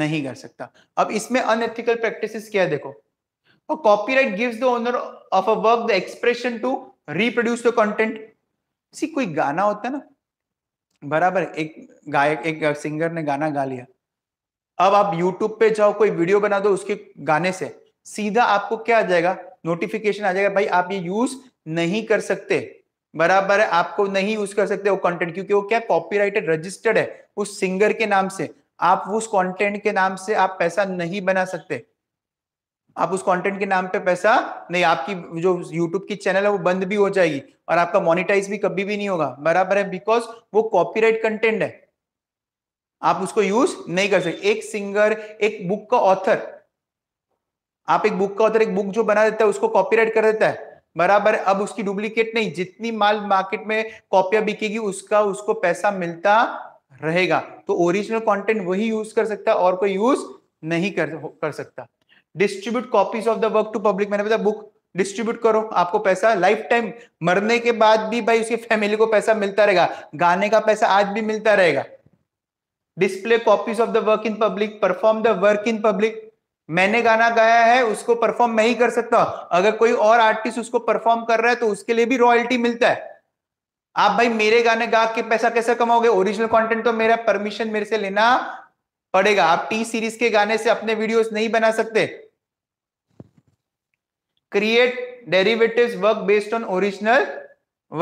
नहीं कर सकता अब इसमें अनएथिकल प्रैक्टिसेस क्या है देखो copyright gives the owner of a work the expression to reproduce the content see कोई गाना होता है ना बराबर एक गायक एक सिंगर ने गाना गा लिया अब आप यूट्यूब पे जाओ कोई वीडियो बना दो उसके गाने से सीधा आपको क्या आ जाएगा नोटिफिकेशन आ जाएगा भाई आप ये यूज नहीं कर सकते बराबर है आपको नहीं यूज कर सकते वो कंटेंट क्योंकि वो क्या कॉपीराइटेड रजिस्टर्ड है उस सिंगर के नाम से आप उस कंटेंट के नाम से आप पैसा नहीं बना सकते आप उस कंटेंट के नाम पे पैसा नहीं आपकी जो यूट्यूब की चैनल है वो बंद भी हो जाएगी और आपका मोनिटाइज भी कभी भी नहीं होगा बराबर है बिकॉज वो कॉपीराइट कंटेंट है आप उसको यूज नहीं कर सकते एक सिंगर एक बुक का ऑथर आप एक बुक का उधर एक बुक जो बना देता है उसको कॉपीराइट कर देता है बराबर अब उसकी डुप्लीकेट नहीं जितनी माल मार्केट में कॉपियां बिकेगी उसका उसको पैसा मिलता रहेगा तो ओरिजिनल कंटेंट वही यूज कर सकता है और कोई यूज नहीं कर कर सकता distribute copies of the work to public मैंने बताया बुक डिस्ट्रीब्यूट करो आपको पैसा लाइफ टाइम मरने के बाद भी भाई उसकी फैमिली को पैसा मिलता रहेगा गाने का पैसा आज भी मिलता रहेगा display copies of the work in public perform the work in public मैंने गाना गाया है उसको परफॉर्म मैं ही कर सकता हूं अगर कोई और आर्टिस्ट उसको परफॉर्म कर रहा है तो उसके लिए भी रॉयल्टी मिलता है आप भाई मेरे गाने गा के पैसा कैसे कमाओगे ओरिजिनल कंटेंट तो मेरा परमिशन मेरे से लेना पड़ेगा आप टी सीरीज के गाने से अपने वीडियोस नहीं बना सकते create derivatives work based on original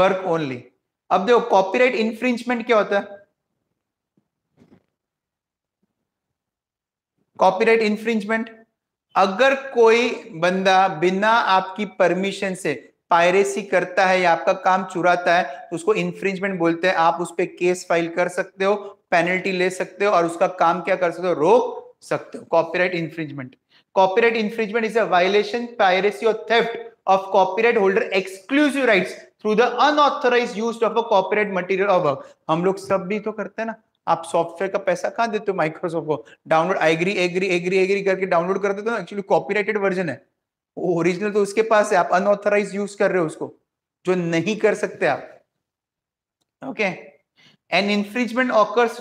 work only अब देखो कॉपीराइट इन्फ्रिंचमेंट क्या होता है कॉपीराइट इंफ्रिंजमेंट अगर कोई बंदा बिना आपकी परमिशन से पायरेसी करता है या आपका काम चुराता है तो उसको इंफ्रिंजमेंट बोलते हैं आप उस पर केस फाइल कर सकते हो पेनल्टी ले सकते हो और उसका काम क्या कर सकते हो रोक सकते हो copyright infringement copyright infringement is a violation piracy और theft of copyright holder exclusive rights through the unauthorized use of a copyright material of work हम लोग सब भी तो करते हैं ना आप सॉफ्टवेयर का पैसा कहा देते हो माइक्रोसॉफ्ट को download agree agree agree agree करके डाउनलोड करते तो ना एक्चुअली कॉपीराइटेड वर्जन है वो ओरिजिनल तो उसके पास है आप अनऑथराइज यूज कर रहे हो उसको जो नहीं कर सकते आप okay an infringement occurs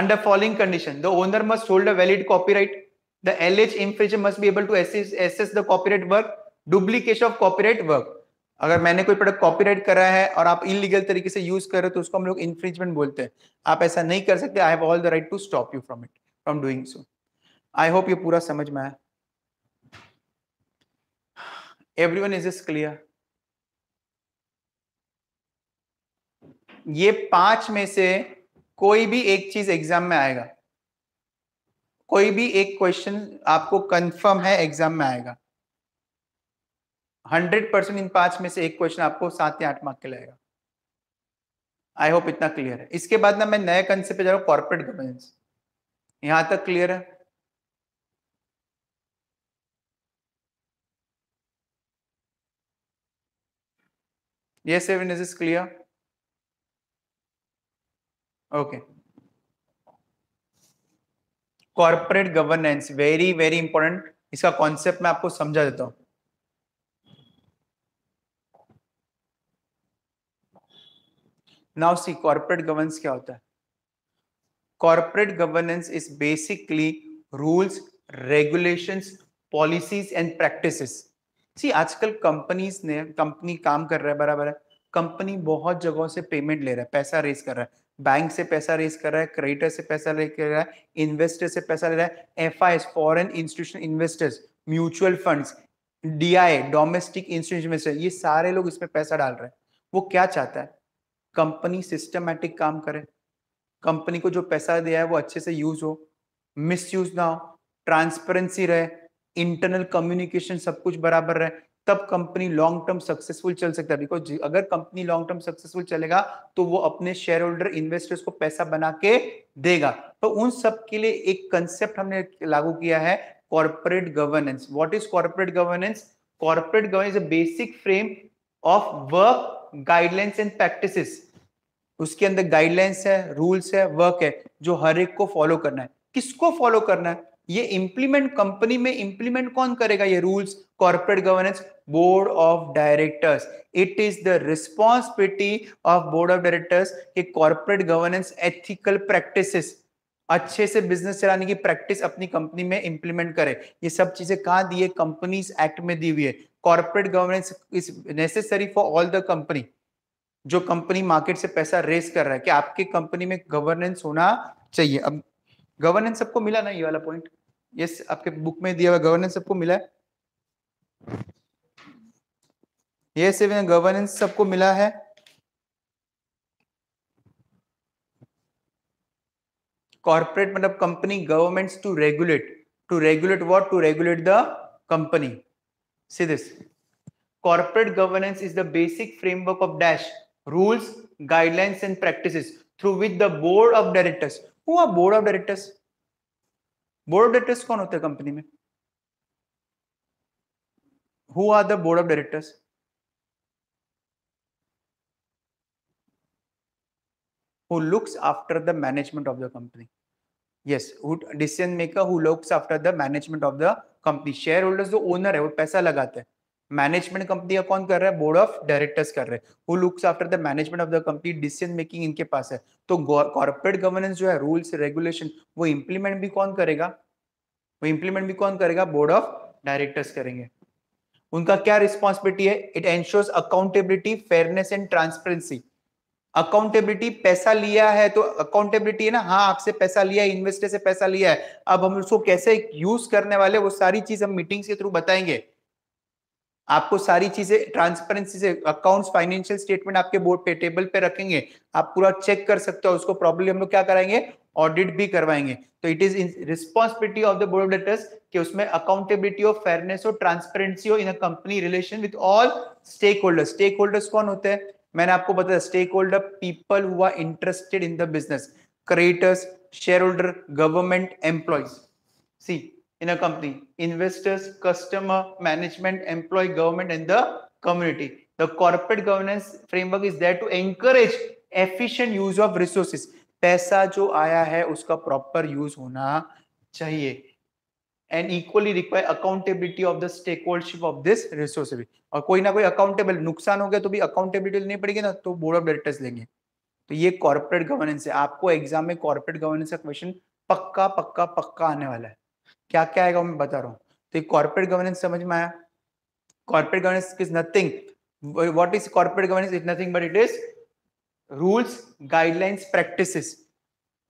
under following condition the owner must hold a valid copyright the alleged infringer must be able to access the copyright work duplication of copyright work अगर मैंने कोई product copyright करा है और आप illegal तरीके से use कर रहे हो तो उसको हम लोग इन्फ्रिजमेंट बोलते हैं आप ऐसा नहीं कर सकते I have all the right to stop you from it from doing so I hope ये पूरा समझ में आया वन इज इज क्लियर ये पांच में से कोई भी एक चीज एग्जाम में आएगा कोई भी एक क्वेश्चन आपको कंफर्म है एग्जाम में आएगा हंड्रेड परसेंट इन पांच में से एक क्वेश्चन आपको सात या आठ मार्क के लाएगा आई होप इतना क्लियर है इसके बाद ना मैं नए कंसेप्ट पे जा रहा हूं कॉर्पोरेट गवर्नेंस यहां तक क्लियर है seven is is clear okay corporate governance very very important इसका कॉन्सेप्ट मैं आपको समझा देता हूं नाउ सी कॉर्पोरेट गवर्नेंस क्या होता है corporate governance is basically rules regulation policies and practice see आजकल कंपनीज ने कंपनी काम कर रहा है बराबर है कंपनी बहुत जगहों से पेमेंट ले रहा है पैसा रेस कर रहा है बैंक से पैसा रेस कर रहा है क्रेडिटर से पैसा ले कर रहा है इन्वेस्टर से पैसा ले रहा है F I S foreign institution investors mutual fund D I domestic institution ये सारे लोग इसमें पैसा डाल रहे हैं वो क्या चाहता है कंपनी सिस्टमेटिक काम करे कंपनी को जो पैसा दिया है वो अच्छे से यूज हो मिस यूज ना हो ट्रांसपेरेंसी रहे इंटरनल कम्युनिकेशन सब कुछ बराबर रहे तब कंपनी लॉन्ग टर्म सक्सेसफुल चल सकता है बिकॉज अगर कंपनी लॉन्ग टर्म सक्सेसफुल चलेगा तो वो अपने शेयर होल्डर इन्वेस्टर्स को पैसा बना के देगा तो उन सब के लिए एक कंसेप्ट हमने लागू किया है corporate governance what is corporate governance corporate governance basic frame of work guidelines and practices उसके अंदर गाइडलाइंस है रूल्स है वर्क है जो हर एक को फॉलो करना है किसको फॉलो करना है ये इंप्लीमेंट कंपनी में इंप्लीमेंट कौन करेगा ये rules corporate governance board of directors it is the responsibility of board of directors के कॉर्पोरेट गवर्नेंस एथिकल प्रैक्टिसेस अच्छे से बिजनेस चलाने की प्रैक्टिस अपनी कंपनी में इंप्लीमेंट करे ये सब चीजें कहा दी है कंपनीज एक्ट में दी हुई है corporate governance is necessary for all the company जो कंपनी मार्केट से पैसा रेस कर रहा है कि आपकी कंपनी में गवर्नेंस होना चाहिए अब गवर्नेंस सबको मिला ना ये वाला पॉइंट यस yes, आपके बुक में दिया हुआ गवर्नेंस सबको मिला है ये सिर्फ गवर्नेंस सबको मिला है कॉर्पोरेट मतलब company governments to regulate to regulate what to regulate the company see this corporate governance is the basic framework of dash rules guidelines and practices through which the board of directors who are board of directors board of directors kon hote हैं company में who are the board of directors who looks after the management of the company yes who decision maker who looks after the management of the company share holders जो owner है वो पैसा लगाते हैं management company का कौन कर रहा है बोर्ड ऑफ डायरेक्टर्स कर रहे हैं who looks after the management of the company decision making इनके पास है तो कॉर्पोरेट गवर्नेंस जो है रूल्स रेगुलेशन वो इंप्लीमेंट भी कौन करेगा वो इंप्लीमेंट भी कौन करेगा बोर्ड ऑफ डायरेक्टर्स करेंगे उनका क्या रिस्पॉन्सिबिलिटी है it ensures accountability fairness and transparency accountability पैसा लिया है तो अकाउंटेबिलिटी है ना हाँ आपसे पैसा लिया है इन्वेस्टर से पैसा लिया है अब हम उसको कैसे यूज करने वाले वो सारी चीज हम मीटिंग्स के थ्रू बताएंगे आपको सारी चीजें ट्रांसपेरेंसी से अकाउंट्स फाइनेंशियल स्टेटमेंट आपके बोर्ड पे टेबल पे रखेंगे आप पूरा चेक कर सकते हो उसको प्रॉब्लम हम लोग क्या कराएंगे ऑडिट भी करवाएंगे तो it is responsibility of the board of directors कि उसमें अकाउंटेबिलिटी ऑफ फेयरनेस और ट्रांसपेरेंसी हो in a company relation with all stakeholders stakeholders कौन होते हैं मैंने आपको बताया स्टेक होल्डर पीपल हुआ interested in the business creators shareholder government employees see in a company investors customer management employee government in the community the corporate governance framework is there to encourage efficient use of resources पैसा जो आया है उसका proper use होना चाहिए and equally require accountability of the stakeholdership of this भी और कोई ना कोई अकाउंटेबल नुकसान हो गया तो भी अकाउंटेबिलिटी नहीं पड़ेगी ना तो बोर्ड ऑफ डायरेक्टर्स लेंगे तो ये कॉर्पोरेट गवर्नेंस है आपको एग्जाम में कॉर्पोरेट गवर्नेंस का क्वेश्चन पक्का पक्का पक्का आने वाला है क्या क्या आएगा मैं बता रहा हूँ तो ये कॉर्पोरेट गवर्नेंस समझ में आया corporate governance is nothing what is corporate governance is nothing but it is rules guidelines practice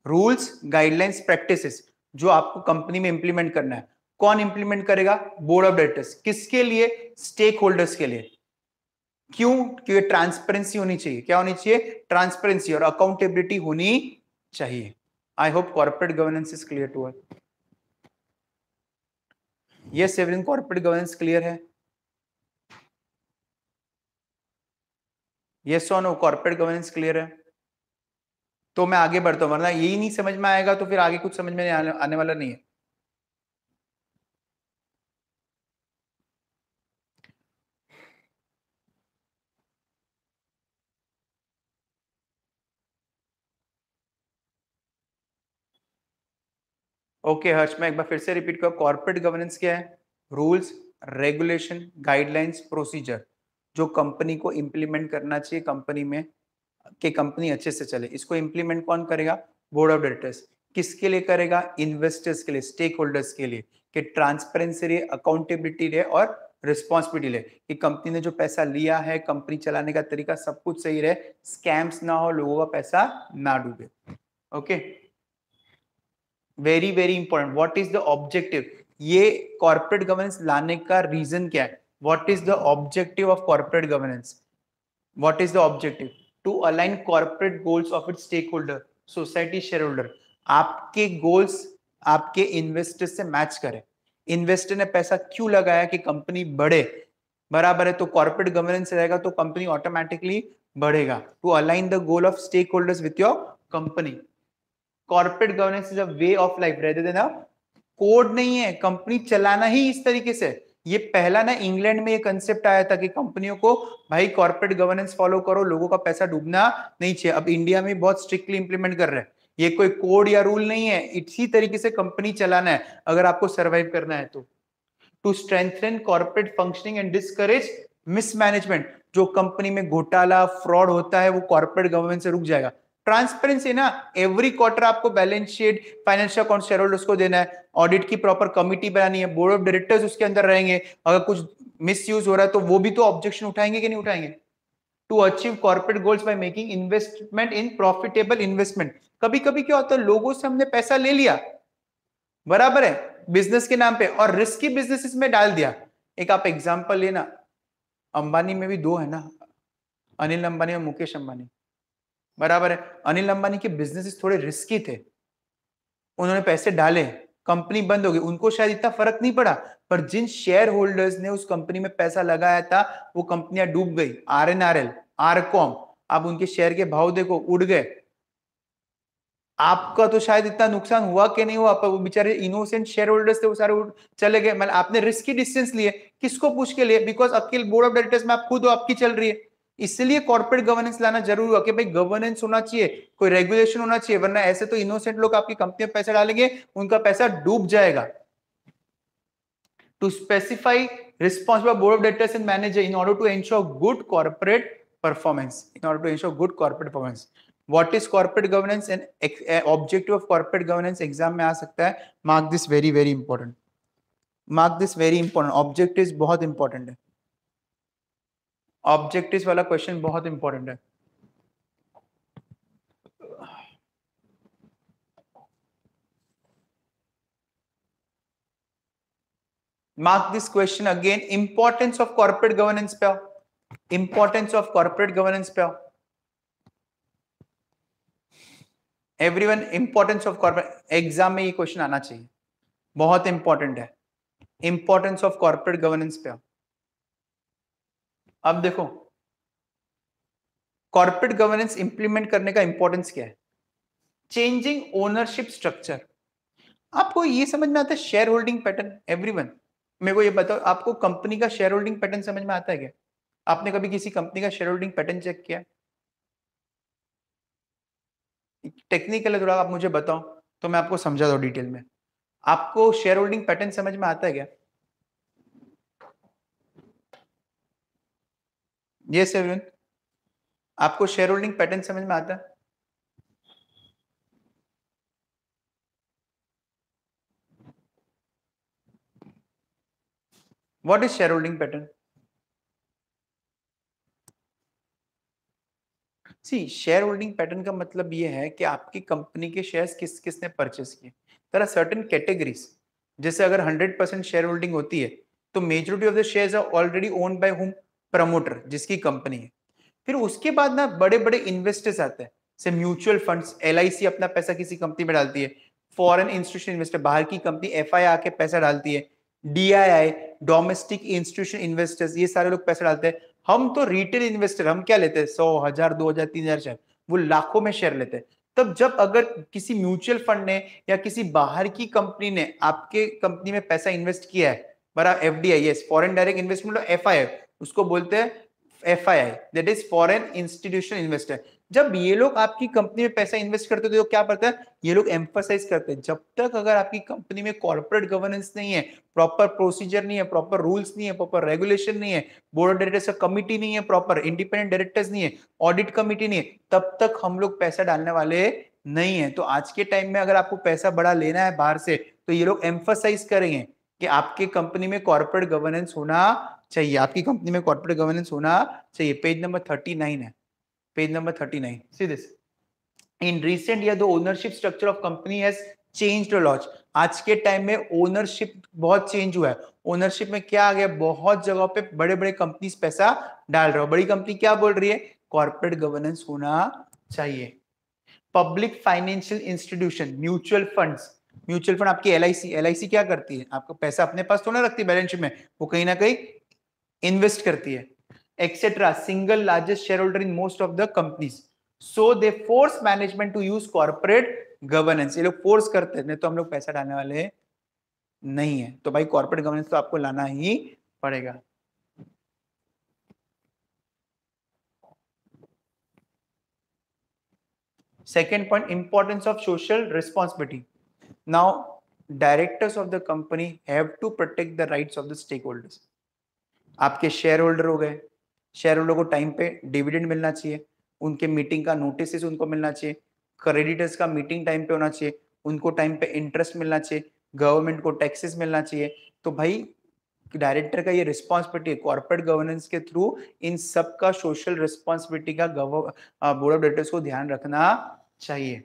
rules guidelines practice जो आपको कंपनी में इंप्लीमेंट करना है कौन इंप्लीमेंट करेगा बोर्ड ऑफ डायरेक्टर्स किसके लिए स्टेक होल्डर्स के लिए क्यों क्योंकि ट्रांसपेरेंसी होनी चाहिए क्या होनी चाहिए ट्रांसपेरेंसी और अकाउंटेबिलिटी होनी चाहिए I hope corporate governance is clear to all ये एवरीथिंग कॉर्पोरेट गवर्नेंस क्लियर है ये so no corporate governance clear है तो मैं आगे बढ़ता हूं वरना यही नहीं समझ में आएगा तो फिर आगे कुछ समझ में आने वाला नहीं है ओके हर्ष मैं एक बार फिर से रिपीट करूँ कॉर्पोरेट गवर्नेंस क्या है रूल्स रेगुलेशन गाइडलाइंस प्रोसीजर जो कंपनी को इम्प्लीमेंट करना चाहिए कंपनी में कि कंपनी अच्छे से चले इसको इम्प्लीमेंट कौन करेगा बोर्ड ऑफ डायरेक्टर्स किसके लिए करेगा इन्वेस्टर्स के लिए स्टेक होल्डर्स के लिए कि ट्रांसपेरेंसी रहे अकाउंटेबिलिटी रहे और रिस्पॉन्सिबिलिटी रहे कि कंपनी ने जो पैसा लिया है कंपनी चलाने का तरीका सब कुछ सही रहे स्कैम्स ना हो लोगों का पैसा ना डूबे okay okay? Very very important what is the objective ये कॉर्पोरेट गवर्नेंस लाने का रीजन क्या है what is the objective of corporate governance what is the objective to align corporate goals of it stakeholder society shareholder आपके goals आपके investor से match करें investor ने पैसा क्यों लगाया कि कंपनी बढ़े बराबर है तो कॉर्पोरेट गवर्नेंस रहेगा तो कंपनी ऑटोमेटिकली बढ़ेगा to align the goal of stakeholders with your company corporate governance is a way of life रहते थे ना कोड नहीं है कंपनी चलाना ही इस तरीके से ये पहला ना इंग्लैंड में ये कंसेप्ट आया था कि कंपनियों को भाई कॉर्पोरेट गवर्नेंस फॉलो करो लोगों का पैसा डूबना नहीं चाहिए अब इंडिया में बहुत स्ट्रिक्टली इंप्लीमेंट कर रहे हैं ये कोई कोड या रूल नहीं है इसी तरीके से कंपनी चलाना है अगर आपको सर्वाइव करना है तो to strengthen corporate functioning and discourage mismanagement जो कंपनी में घोटाला फ्रॉड होता है वो कॉर्पोरेट गवर्नमेंट से रुक जाएगा ट्रांसपेरेंसी ना एवरी क्वार्टर आपको balance sheet financial account shareholders को देना है ऑडिट की प्रॉपर कमिटी बनानी है बोर्ड ऑफ डायरेक्टर्स उसके अंदर रहेंगे अगर कुछ मिस यूज हो रहा है तो वो भी तो ऑब्जेक्शन उठाएंगे कि नहीं उठाएंगे to achieve corporate goals by making investment in profitable investment कभी कभी क्या होता है लोगों से हमने पैसा ले लिया बराबर है बिजनेस के नाम पे और रिस्की बिजनेस में डाल दिया एक आप एग्जाम्पल लेना अंबानी में भी दो है ना अनिल अंबानी और मुकेश अंबानी बराबर है अनिल अंबानी के बिजनेस थोड़े रिस्की थे उन्होंने पैसे डाले कंपनी बंद हो गई उनको शायद इतना फर्क नहीं पड़ा पर जिन शेयर होल्डर्स ने उस कंपनी में पैसा लगाया था वो कंपनियां डूब गई R N R L RCom आप उनके शेयर के भाव देखो उड़ गए आपका तो शायद इतना नुकसान हुआ कि नहीं हुआ पर वो बेचारे इनोसेंट शेयर होल्डर्स थे वो सारे चले गए मतलब आपने रिस्की डिस्टेंस लिए किसको पूछ के लिए बिकॉज अकेले बोर्ड ऑफ डायरेक्टर्स में आप खुद हो आपकी चल रही है इसलिए कॉर्पोरेट गवर्नेंस लाना जरूरी हुआ कि भाई गवर्नेंस होना चाहिए कोई रेगुलेशन होना चाहिए वरना ऐसे तो इनोसेंट लोग आपकी कंपनी में पैसा डालेंगे उनका पैसा डूब जाएगा to specify responsible board of directors and manager in order to ensure good corporate performance in order to ensure good corporate performance what is corporate governance and objective of corporate governance exam में आ सकता है mark this very very important mark this very important objective बहुत important है objective वाला question बहुत important है mark this question again importance of corporate governance पे इंपॉर्टेंस ऑफ कॉर्पोरेट गवर्नेंस पे everyone importance of corporate exam में ये question आना चाहिए बहुत इंपॉर्टेंट है इंपॉर्टेंस ऑफ कॉर्पोरेट गवर्नेंस पे अब देखो कॉर्पोरेट गवर्नेंस इंप्लीमेंट करने का इंपॉर्टेंस क्या है चेंजिंग ओनरशिप स्ट्रक्चर आपको ये समझ में आता है शेयर होल्डिंग पैटर्न एवरीवन मेरे को ये बताओ आपको कंपनी का शेयर होल्डिंग पैटर्न समझ में आता है क्या आपने कभी किसी कंपनी का शेयर होल्डिंग पैटर्न चेक किया टेक्निकल है थोड़ा आप मुझे बताओ तो मैं आपको समझा दो डिटेल में आपको शेयर होल्डिंग पैटर्न समझ में आता है क्या ये आपको शेयर होल्डिंग पैटर्न समझ में आता what is shareholding pattern see shareholding pattern का मतलब यह है कि आपकी कंपनी के शेयर्स किस किसने परचेस किए तरह सर्टेन कैटेगरीज जैसे अगर हंड्रेड परसेंट शेयर होल्डिंग होती है तो majority of the shares are already own by home promoter जिसकी कंपनी है फिर उसके बाद ना बड़े बड़े इन्वेस्टर्स आते हैं से म्यूचुअल फंड्स एल अपना पैसा किसी कंपनी में डालती है फॉरेन इंस्टीट्यूशन इन्वेस्टर बाहर की कंपनी एफ आके पैसा डालती है डीआईआई डोमेस्टिक इंस्टीट्यूशन इन्वेस्टर्स ये सारे लोग पैसा डालते हैं हम तो रिटेल इन्वेस्टर हम क्या लेते हैं सौ हजार दो हजार तीन हजार शेयर वो लाखों में शेयर लेते हैं तब जब अगर किसी म्यूचुअल फंड ने या किसी बाहर की कंपनी ने आपके कंपनी में पैसा इन्वेस्ट किया है बराबर F D I foreign direct investment F I F उसको बोलते हैं F I I that is foreign institution investor जब ये लोग आपकी कंपनी में पैसा इन्वेस्ट करते तो क्या करते हैं ये लोग एम्फोसाइज करते हैं जब तक अगर आपकी कंपनी में कॉर्पोरेट गवर्नेंस नहीं है प्रॉपर प्रोसीजर नहीं है प्रॉपर रूल्स नहीं है प्रॉपर रेगुलेशन नहीं है बोर्ड ऑफ डायरेक्टर्स का कमिटी नहीं है प्रॉपर इंडिपेंडेंट डायरेक्टर्स नहीं है ऑडिट कमिटी नहीं है तब तक हम लोग पैसा डालने वाले नहीं है तो आज के टाइम में अगर आपको पैसा बड़ा लेना है बाहर से तो ये लोग एम्फोसाइज करेंगे कि आपके कंपनी में कॉर्पोरेट गवर्नेंस होना चाहिए आपकी कंपनी में कॉर्पोरेट गवर्नेंस होना चाहिए पेज नंबर थर्टी नाइन है page number thirty nine see this in recent या the ownership structure of company has change laws आज के टाइम में ओनरशिप बहुत चेंज हुआ है ओनरशिप में क्या आ गया बहुत जगह पे बड़े बड़े कंपनी पैसा डाल रहे हो बड़ी कंपनी क्या बोल रही है कॉर्पोरेट गवर्नेंस होना चाहिए public financial institution mutual funds mutual fund आपकी एल आई क्या करती है आपका पैसा अपने पास थोड़ा रखती है बैलेंस में वो कहीं ना कहीं इन्वेस्ट करती है etcetera single largest shareholder in most of the companies so they force management to use corporate governance ये लोग फोर्स करते हैं नहीं तो हम लोग पैसा डालने वाले नहीं है तो भाई कॉर्पोरेट गवर्नेंस तो आपको लाना ही पड़ेगा second point importance of social responsibility Now, directors of the company have to protect the rights of the stakeholders. आपके शेयर होल्डर हो गए शेयर होल्डर को टाइम पे डिविडेंड मिलना चाहिए उनके मीटिंग का नोटिस उनको मिलना चाहिए क्रेडिटर्स का मीटिंग टाइम पे होना चाहिए उनको टाइम पे इंटरेस्ट मिलना चाहिए गवर्नमेंट को टैक्सेस मिलना चाहिए तो भाई डायरेक्टर का ये रिस्पॉन्सिबिलिटी है कॉर्पोरेट गवर्नेंस के थ्रू इन सब का सोशल रिस्पॉन्सिबिलिटी का बोर्ड ऑफ डायरेक्टर्स को ध्यान रखना चाहिए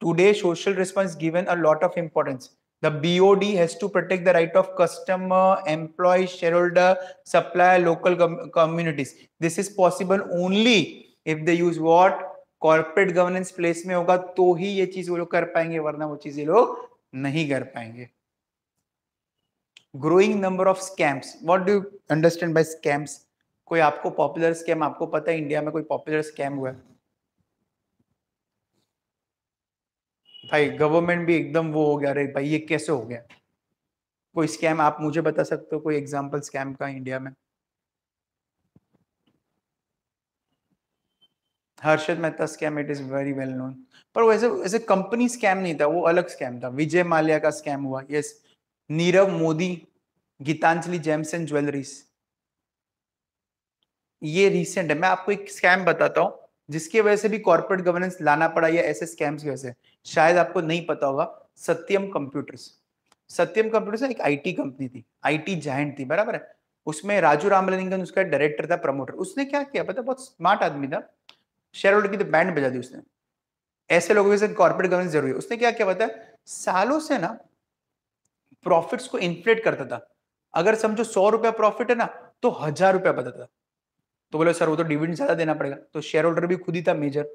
today social response given a lot of importance the bod has to protect the right of customer employee shareholder supplier local com communities this is possible only if they use what corporate governance place mein hoga to hi ye cheez wo log kar payenge warna wo cheez ye log nahi kar payenge growing number of scams what do you understand by scams कोई आपको popular scam आपको पता है India में कोई popular scam हुआ है भाई गवर्नमेंट भी एकदम वो हो गया रे भाई ये कैसे हो गया कोई स्कैम आप मुझे बता सकते हो कोई एग्जांपल स्कैम का इंडिया में Harshad Mehta scam it is very well known पर वो ऐसे ऐसे कंपनी स्कैम नहीं था वो अलग स्कैम था विजय माल्या का स्कैम हुआ yes Nirav Modi Gitanjali gems and jewelleries ये रिसेंट है मैं आपको एक स्कैम बताता हूँ जिसकी वजह से भी कॉर्पोरेट गवर्नेंस लाना पड़ा या ऐसे स्कैम्स की वजह से शायद आपको नहीं पता होगा सत्यम कंप्यूटर्स सत्यम कंप्यूटर्स एक आईटी कंपनी थी आईटी जायंट थी बराबर है उसमें राजू रामलिंगन उसका डायरेक्टर था प्रमोटर उसने क्या किया पता बहुत स्मार्ट आदमी था शेयर होल्डर की तो बैंड बजा दी उसने ऐसे लोगों से कॉर्पोरेट गवर्नेंस जरूरी है उसने क्या क्या पता है सालों से ना प्रॉफिट्स को इन्फ्लेट करता था अगर समझो सौ रुपया प्रॉफिट है ना तो हजार रुपया बताता था तो बोले सर वो तो डिविडेंड ज्यादा देना पड़ेगा तो शेयर होल्डर भी खुद ही था मेजर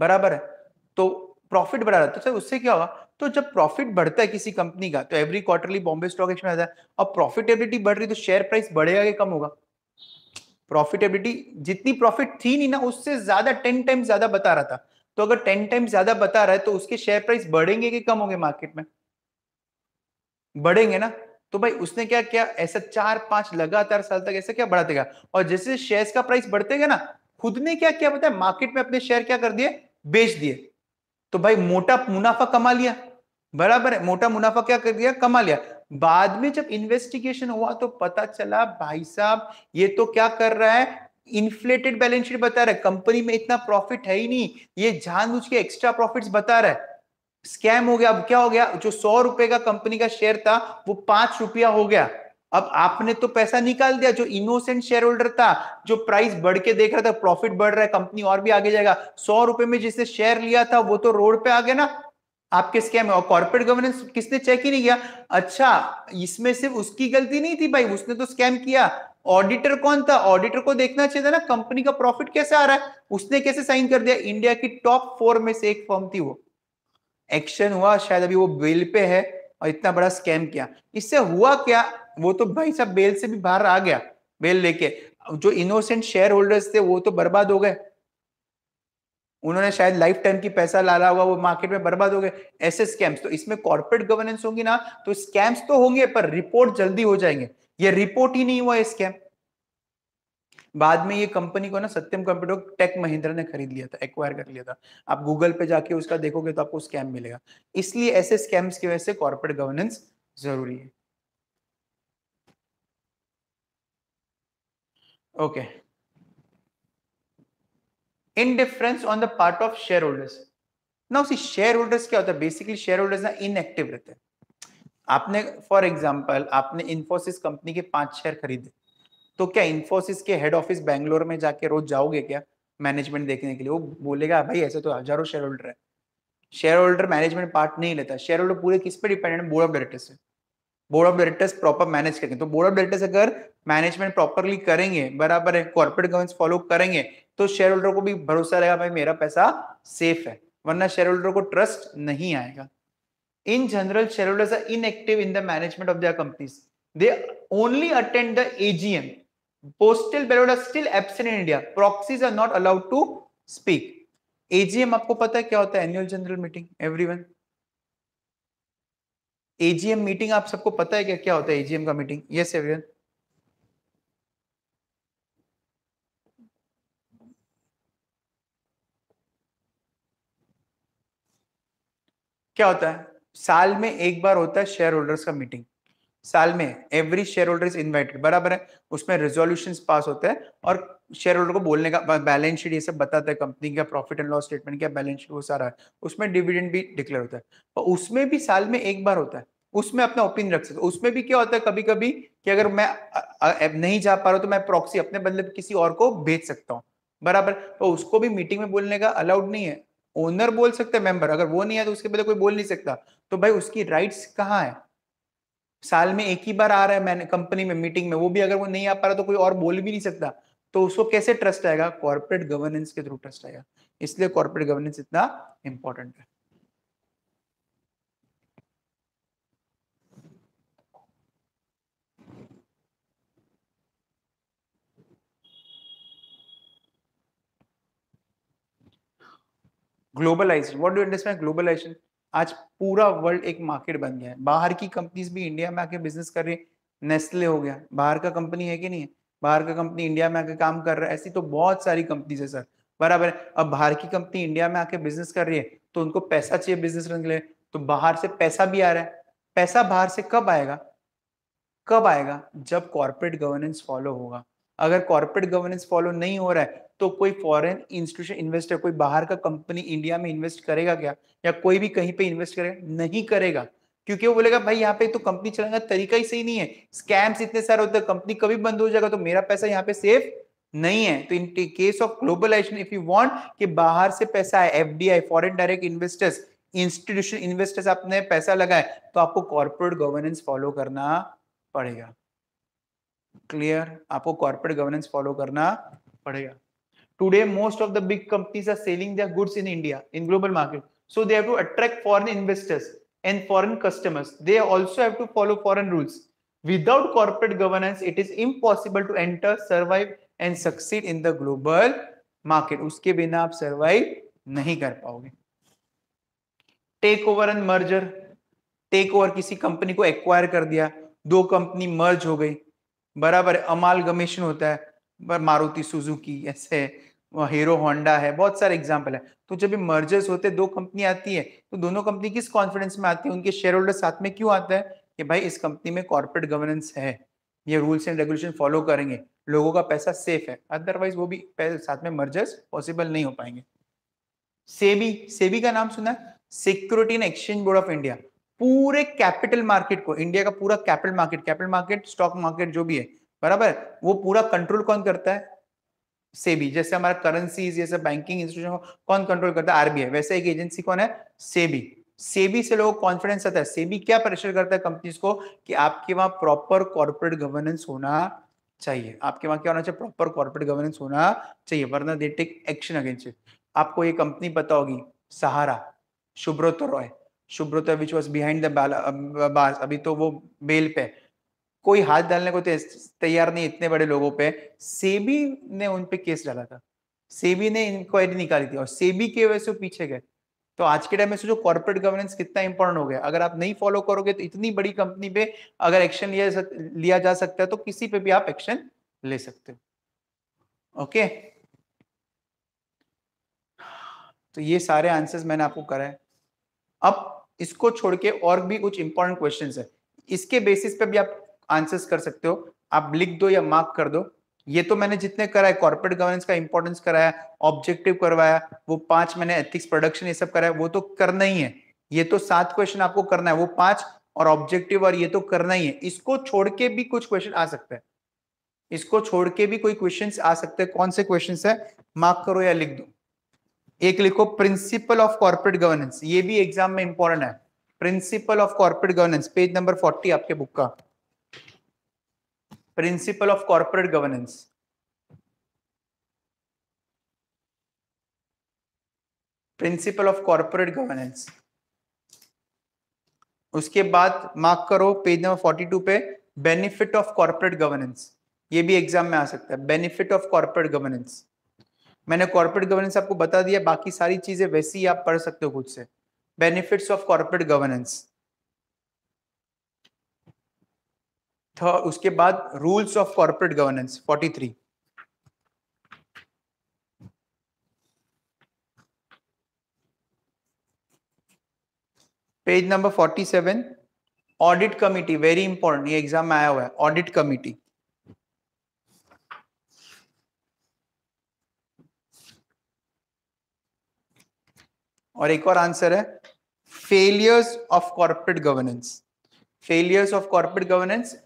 बराबर है तो प्रॉफिट बढ़ा रहा था तो उससे क्या होगा तो जब प्रॉफिट बढ़ता है किसी कंपनी का तो every quarterly Bombay stock exchange आता है और प्रॉफिटेबिलिटी बढ़ रही तो शेयर प्राइस बढ़ेगा कि कम होगा प्रॉफिटेबिलिटी जितनी प्रॉफिट थी नहीं ना उससे ज्यादा टेन टाइम ज्यादा बता रहा था तो अगर टेन टाइम ज्यादा बता रहा है तो उसके शेयर प्राइस बढ़ेंगे कि कम होंगे मार्केट में बढ़ेंगे ना तो भाई उसने क्या क्या ऐसा चार पांच लगातार साल तक ऐसा क्या बढ़ाते गया और जैसे शेयर का प्राइस बढ़ते गए ना खुद ने क्या क्या बताया मार्केट में अपने शेयर क्या कर दिए बेच दिए तो भाई मोटा मुनाफा कमा लिया बराबर है मोटा मुनाफा क्या कर दिया कमा लिया बाद में जब इन्वेस्टिगेशन हुआ तो पता चला भाई साहब ये तो क्या कर रहा है इन्फ्लेटेड बैलेंस शीट बता रहा है कंपनी में इतना प्रॉफिट है ही नहीं ये जानबूझ के एक्स्ट्रा प्रॉफिट्स बता रहा है स्कैम हो गया अब क्या हो गया जो सौ रुपए का कंपनी का शेयर था वो पांच रुपया हो गया अब आपने तो पैसा निकाल दिया जो इनोसेंट शेयर होल्डर था जो प्राइस बढ़ के देख रहा था प्रॉफिट बढ़ रहा है कंपनी और भी आगे जाएगा सौ रुपए में जिसने शेयर लिया था वो तो रोड पे आ गया ना आपके स्कैम है और कॉर्पोरेट गवर्नेंस किसने चेक ही नहीं किया अच्छा इसमें सिर्फ उसकी गलती नहीं थी भाई उसने तो स्कैम किया ऑडिटर कौन था ऑडिटर को देखना चाहिए था ना कंपनी का प्रॉफिट कैसे आ रहा है उसने कैसे साइन कर दिया इंडिया की टॉप फोर में से एक फॉर्म थी वो एक्शन हुआ शायद अभी वो बेल पे है और इतना बड़ा स्कैम किया इससे हुआ क्या वो तो भाई साहब बेल से भी बाहर आ गया बेल लेके जो इनोसेंट शेयर होल्डर्स थे वो तो बर्बाद हो गए उन्होंने शायद लाइफ टाइम की पैसा लाला हुआ वो मार्केट में बर्बाद हो गए ऐसे स्कैम्स तो इसमें कॉर्पोरेट गवर्नेंस होगी ना तो स्कैम्स तो होंगे पर रिपोर्ट जल्दी हो जाएंगे ये रिपोर्ट ही नहीं हुआ स्कैम बाद में ये कंपनी को ना सत्यम कंप्यूटर टेक महिंद्रा ने खरीद लिया था एक्वायर कर लिया था आप गूगल पे जाके उसका देखोगे तो आपको स्कैम मिलेगा इसलिए ऐसे स्कैम्स की वजह से कॉर्पोरेट गवर्नेंस जरूरी है okay indifference on the part of shareholders ना उसी शेयर होल्डर्स क्या होता है बेसिकली शेयर होल्डर्स ना इनएक्टिव रहते हैं आपने फॉर एग्जाम्पल आपने इन्फोसिस कंपनी के पांच शेयर खरीदे तो क्या इन्फोसिस के हेड ऑफिस बैंगलोर में जाके रोज जाओगे क्या मैनेजमेंट देखने के लिए वो बोलेगा भाई ऐसे तो हजारों शेयर होल्डर है शेयर होल्डर मैनेजमेंट पार्ट नहीं लेता शेयर होल्डर पूरे किस पे डिपेंडेंट बोर्ड ऑफ डायरेक्टर्स है board of directors proper manage करेंगे तो बोर्ड ऑफ डायरेक्टर्स अगर मैनेजमेंट प्रॉपरली करेंगे बराबर है कॉर्पोरेट गवर्नेंस फॉलो करेंगे तो शेयर होल्डर को भी भरोसा रहेगा भाई मेरा पैसा सेफ है वरना शेयर होल्डर को ट्रस्ट नहीं आएगा in general shareholders are inactive in the management of their companies they only attend the AGM postal ballot are still absent in India proxies are not allowed to speak AGM आपको पता है क्या होता है annual general meeting everyone AGM meeting आप सबको पता है क्या क्या होता है एजीएम का मीटिंग यस एवरीवन क्या होता है साल में एक बार होता है शेयर होल्डर्स का मीटिंग साल में every shareholder is invited बराबर है उसमें रेजोल्यूशन पास होते हैं और शेयर होल्डर को बोलने का बैलेंस शीट ये सब बताता है कंपनी का प्रॉफिट एंड लॉस स्टेटमेंट क्या बैलेंस शीट वो सारा है उसमें डिविडेंड भी डिक्लेयर होता है और उसमें भी साल में एक बार होता है उसमें अपना ओपिनियन रख सकते उसमें भी क्या होता है कभी कभी कि अगर मैं नहीं जा पा रहा हूं तो मैं प्रॉक्सी अपने बदले किसी और को भेज सकता हूँ बराबर तो उसको भी मीटिंग में बोलने का अलाउड नहीं है ओनर बोल सकते मेंबर अगर वो नहीं है तो उसके बदले कोई बोल नहीं सकता तो भाई उसकी राइट्स कहाँ है साल में एक ही बार आ रहा है मैंने कंपनी में मीटिंग में वो भी अगर वो नहीं आ पा रहा तो कोई और बोल भी नहीं सकता तो उसको कैसे ट्रस्ट आएगा कॉर्पोरेट गवर्नेंस के थ्रू ट्रस्ट आएगा इसलिए कॉर्पोरेट गवर्नेंस इतना इंपॉर्टेंट है globalization what do understand globalization आज पूरा वर्ल्ड एक मार्केट बन गया है बाहर की कंपनीज भी इंडिया में आके बिजनेस कर रही है नेस्ले हो गया बाहर का कंपनी है कि नहीं है बाहर का कंपनी इंडिया में आके काम कर रहा है ऐसी तो बहुत सारी कंपनीज है सर बराबर है अब बाहर की कंपनी इंडिया में आके बिजनेस कर रही है तो उनको पैसा चाहिए बिजनेस करने के लिए तो बाहर से पैसा भी आ रहा है पैसा बाहर से कब आएगा कब आएगा जब कॉर्पोरेट गवर्नेंस फॉलो होगा अगर कॉर्पोरेट गवर्नेंस फॉलो नहीं हो रहा है तो कोई फॉरेन इंस्टीट्यूशन इन्वेस्टर कोई बाहर का कंपनी इंडिया में इन्वेस्ट करेगा क्या या कोई भी कहीं पे इन्वेस्ट करेगा नहीं करेगा क्योंकि वो बोलेगा भाई यहाँ पे तो कंपनी चलाने का तरीका ही सही नहीं है स्कैम्स इतने सारे होते हैं कंपनी कभी बंद हो जाएगा तो मेरा पैसा यहाँ पे सेफ नहीं है तो in case of globalization if you want कि बाहर से पैसा आए FDI foreign direct investors institution investors आपने पैसा लगाए तो आपको कॉर्पोरेट गवर्नेंस फॉलो करना पड़ेगा क्लियर आपको कॉर्पोरेट गवर्नेंस फॉलो करना पड़ेगा Today, most of the big companies are selling their goods in India, in global market. So they have to attract foreign investors and foreign customers. They also have to follow foreign rules. Without corporate governance, it is impossible to enter, survive and succeed in the global market. uske bina aap survive nahi kar paoge takeover and merger takeover kisi company ko acquire kar diya कर दिया दो company merge हो गई बराबर अमाल amalgamation होता है Maruti Suzuki ऐसे हीरो होंडा है बहुत सारे एग्जाम्पल है तो जब मर्जर्स होते हैं दो कंपनी आती है तो दोनों कंपनी किस कॉन्फिडेंस में आती है उनके शेयर होल्डर साथ में क्यों आता है कि भाई इस कंपनी में कॉर्पोरेट गवर्नेंस है ये रूल्स एंड रेगुलेशन फॉलो करेंगे लोगों का पैसा सेफ है अदरवाइज वो भी साथ में मर्जर्स पॉसिबल नहीं हो पाएंगे सेबी सेबी का नाम सुना security and exchange board of India पूरे कैपिटल मार्केट को इंडिया का पूरा capital market capital market stock market जो भी है बराबर वो पूरा कंट्रोल कौन करता है से भी जैसे हमारा करेंसी जैसे बैंकिंग इंस्टीट्यूशन कौन कंट्रोल करता है आरबीआई वैसे एक एजेंसी कौन है सेबी सेबी से लोगों को कॉन्फिडेंस आता है सेबी क्या प्रेशर करता है कंपनीज को कि आपके वहां प्रॉपर कॉर्पोरेट गवर्नेंस होना चाहिए आपके वहां क्या होना चाहिए प्रॉपर कॉर्पोरेट गवर्नेंस होना चाहिए वरना they take action against it आपको ये कंपनी पता होगी Sahara Subrata Roy Subrata which was behind the boss अभी तो वो बेल पे है कोई हाथ डालने को तैयार नहीं इतने बड़े लोगों पे सेबी ने उन पे केस डाला था सेबी ने इंक्वायरी निकाली थी और सेबी के वजह से पीछे गए तो आज के टाइम में जो कॉर्पोरेट गवर्नेंस कितना इंपॉर्टेंट हो गया अगर आप नहीं फॉलो करोगे तो इतनी बड़ी कंपनी पे अगर एक्शन लिया सक, लिया जा सकता है तो किसी पे भी आप एक्शन ले सकते हो ओके तो ये सारे आंसर्स मैंने आपको करा है अब इसको छोड़ के और भी कुछ इंपॉर्टेंट क्वेश्चन है इसके बेसिस पे भी आप आंसर्स कर सकते हो आप लिख दो या मार्क कर दो ये तो मैंने जितने कराए कॉर्पोरेट गवर्नेंस का इंपॉर्टेंस कराया ऑब्जेक्टिव करवाया वो पांच मैंने एथिक्स प्रोडक्शन ये सब कराया वो तो करना ही है ये तो सात क्वेश्चन आपको करना है वो पांच और ऑब्जेक्टिव और ये तो करना ही है इसको छोड़ के भी कुछ क्वेश्चन आ सकते हैं इसको छोड़ के भी कोई क्वेश्चंस आ सकते हैं कौन से क्वेश्चंस है मार्क करो या लिख दो एक लिखो प्रिंसिपल ऑफ कॉर्पोरेट गवर्नेंस ये भी एग्जाम में इंपॉर्टेंट है principle of corporate governance page number forty आपके बुक का principle of corporate governance principle of corporate governance उसके बाद मार्क करो पेज नंबर 42 पे बेनिफिट ऑफ कॉर्पोरेट गवर्नेंस ये भी एग्जाम में आ सकता है बेनिफिट ऑफ कॉर्पोरेट गवर्नेंस मैंने कॉर्पोरेट गवर्नेंस आपको बता दिया बाकी सारी चीजें वैसी ही आप पढ़ सकते हो खुद से बेनिफिट्स ऑफ कॉर्पोरेट गवर्नेंस उसके बाद rules of corporate governance 43 page number 47 audit committee very important ये एग्जाम में आया हुआ है ऑडिट कमिटी और एक और आंसर है failures of corporate governance failures of corporate governance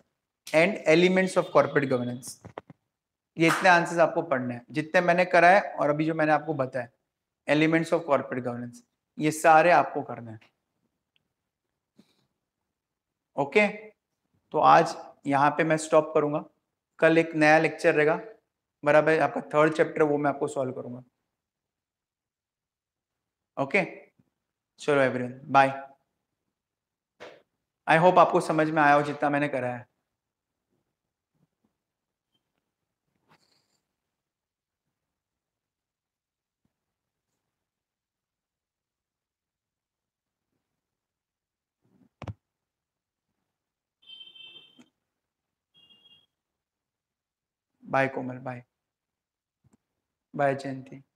and elements of corporate governance ये इतने आंसर्स आपको पढ़ने हैं जितने मैंने कराए और अभी जो मैंने आपको बताया एलिमेंट्स ऑफ कॉर्पोरेट गवर्नेंस ये सारे आपको करने हैं ओके तो आज यहाँ पे मैं स्टॉप करूंगा कल एक नया लेक्चर रहेगा बराबर आपका थर्ड चैप्टर वो मैं आपको सॉल्व करूंगा ओके चलो एवरीवन बाय आई होप आपको समझ में आया हो जितना मैंने करा है बाय कोमल बाय बाय जयंती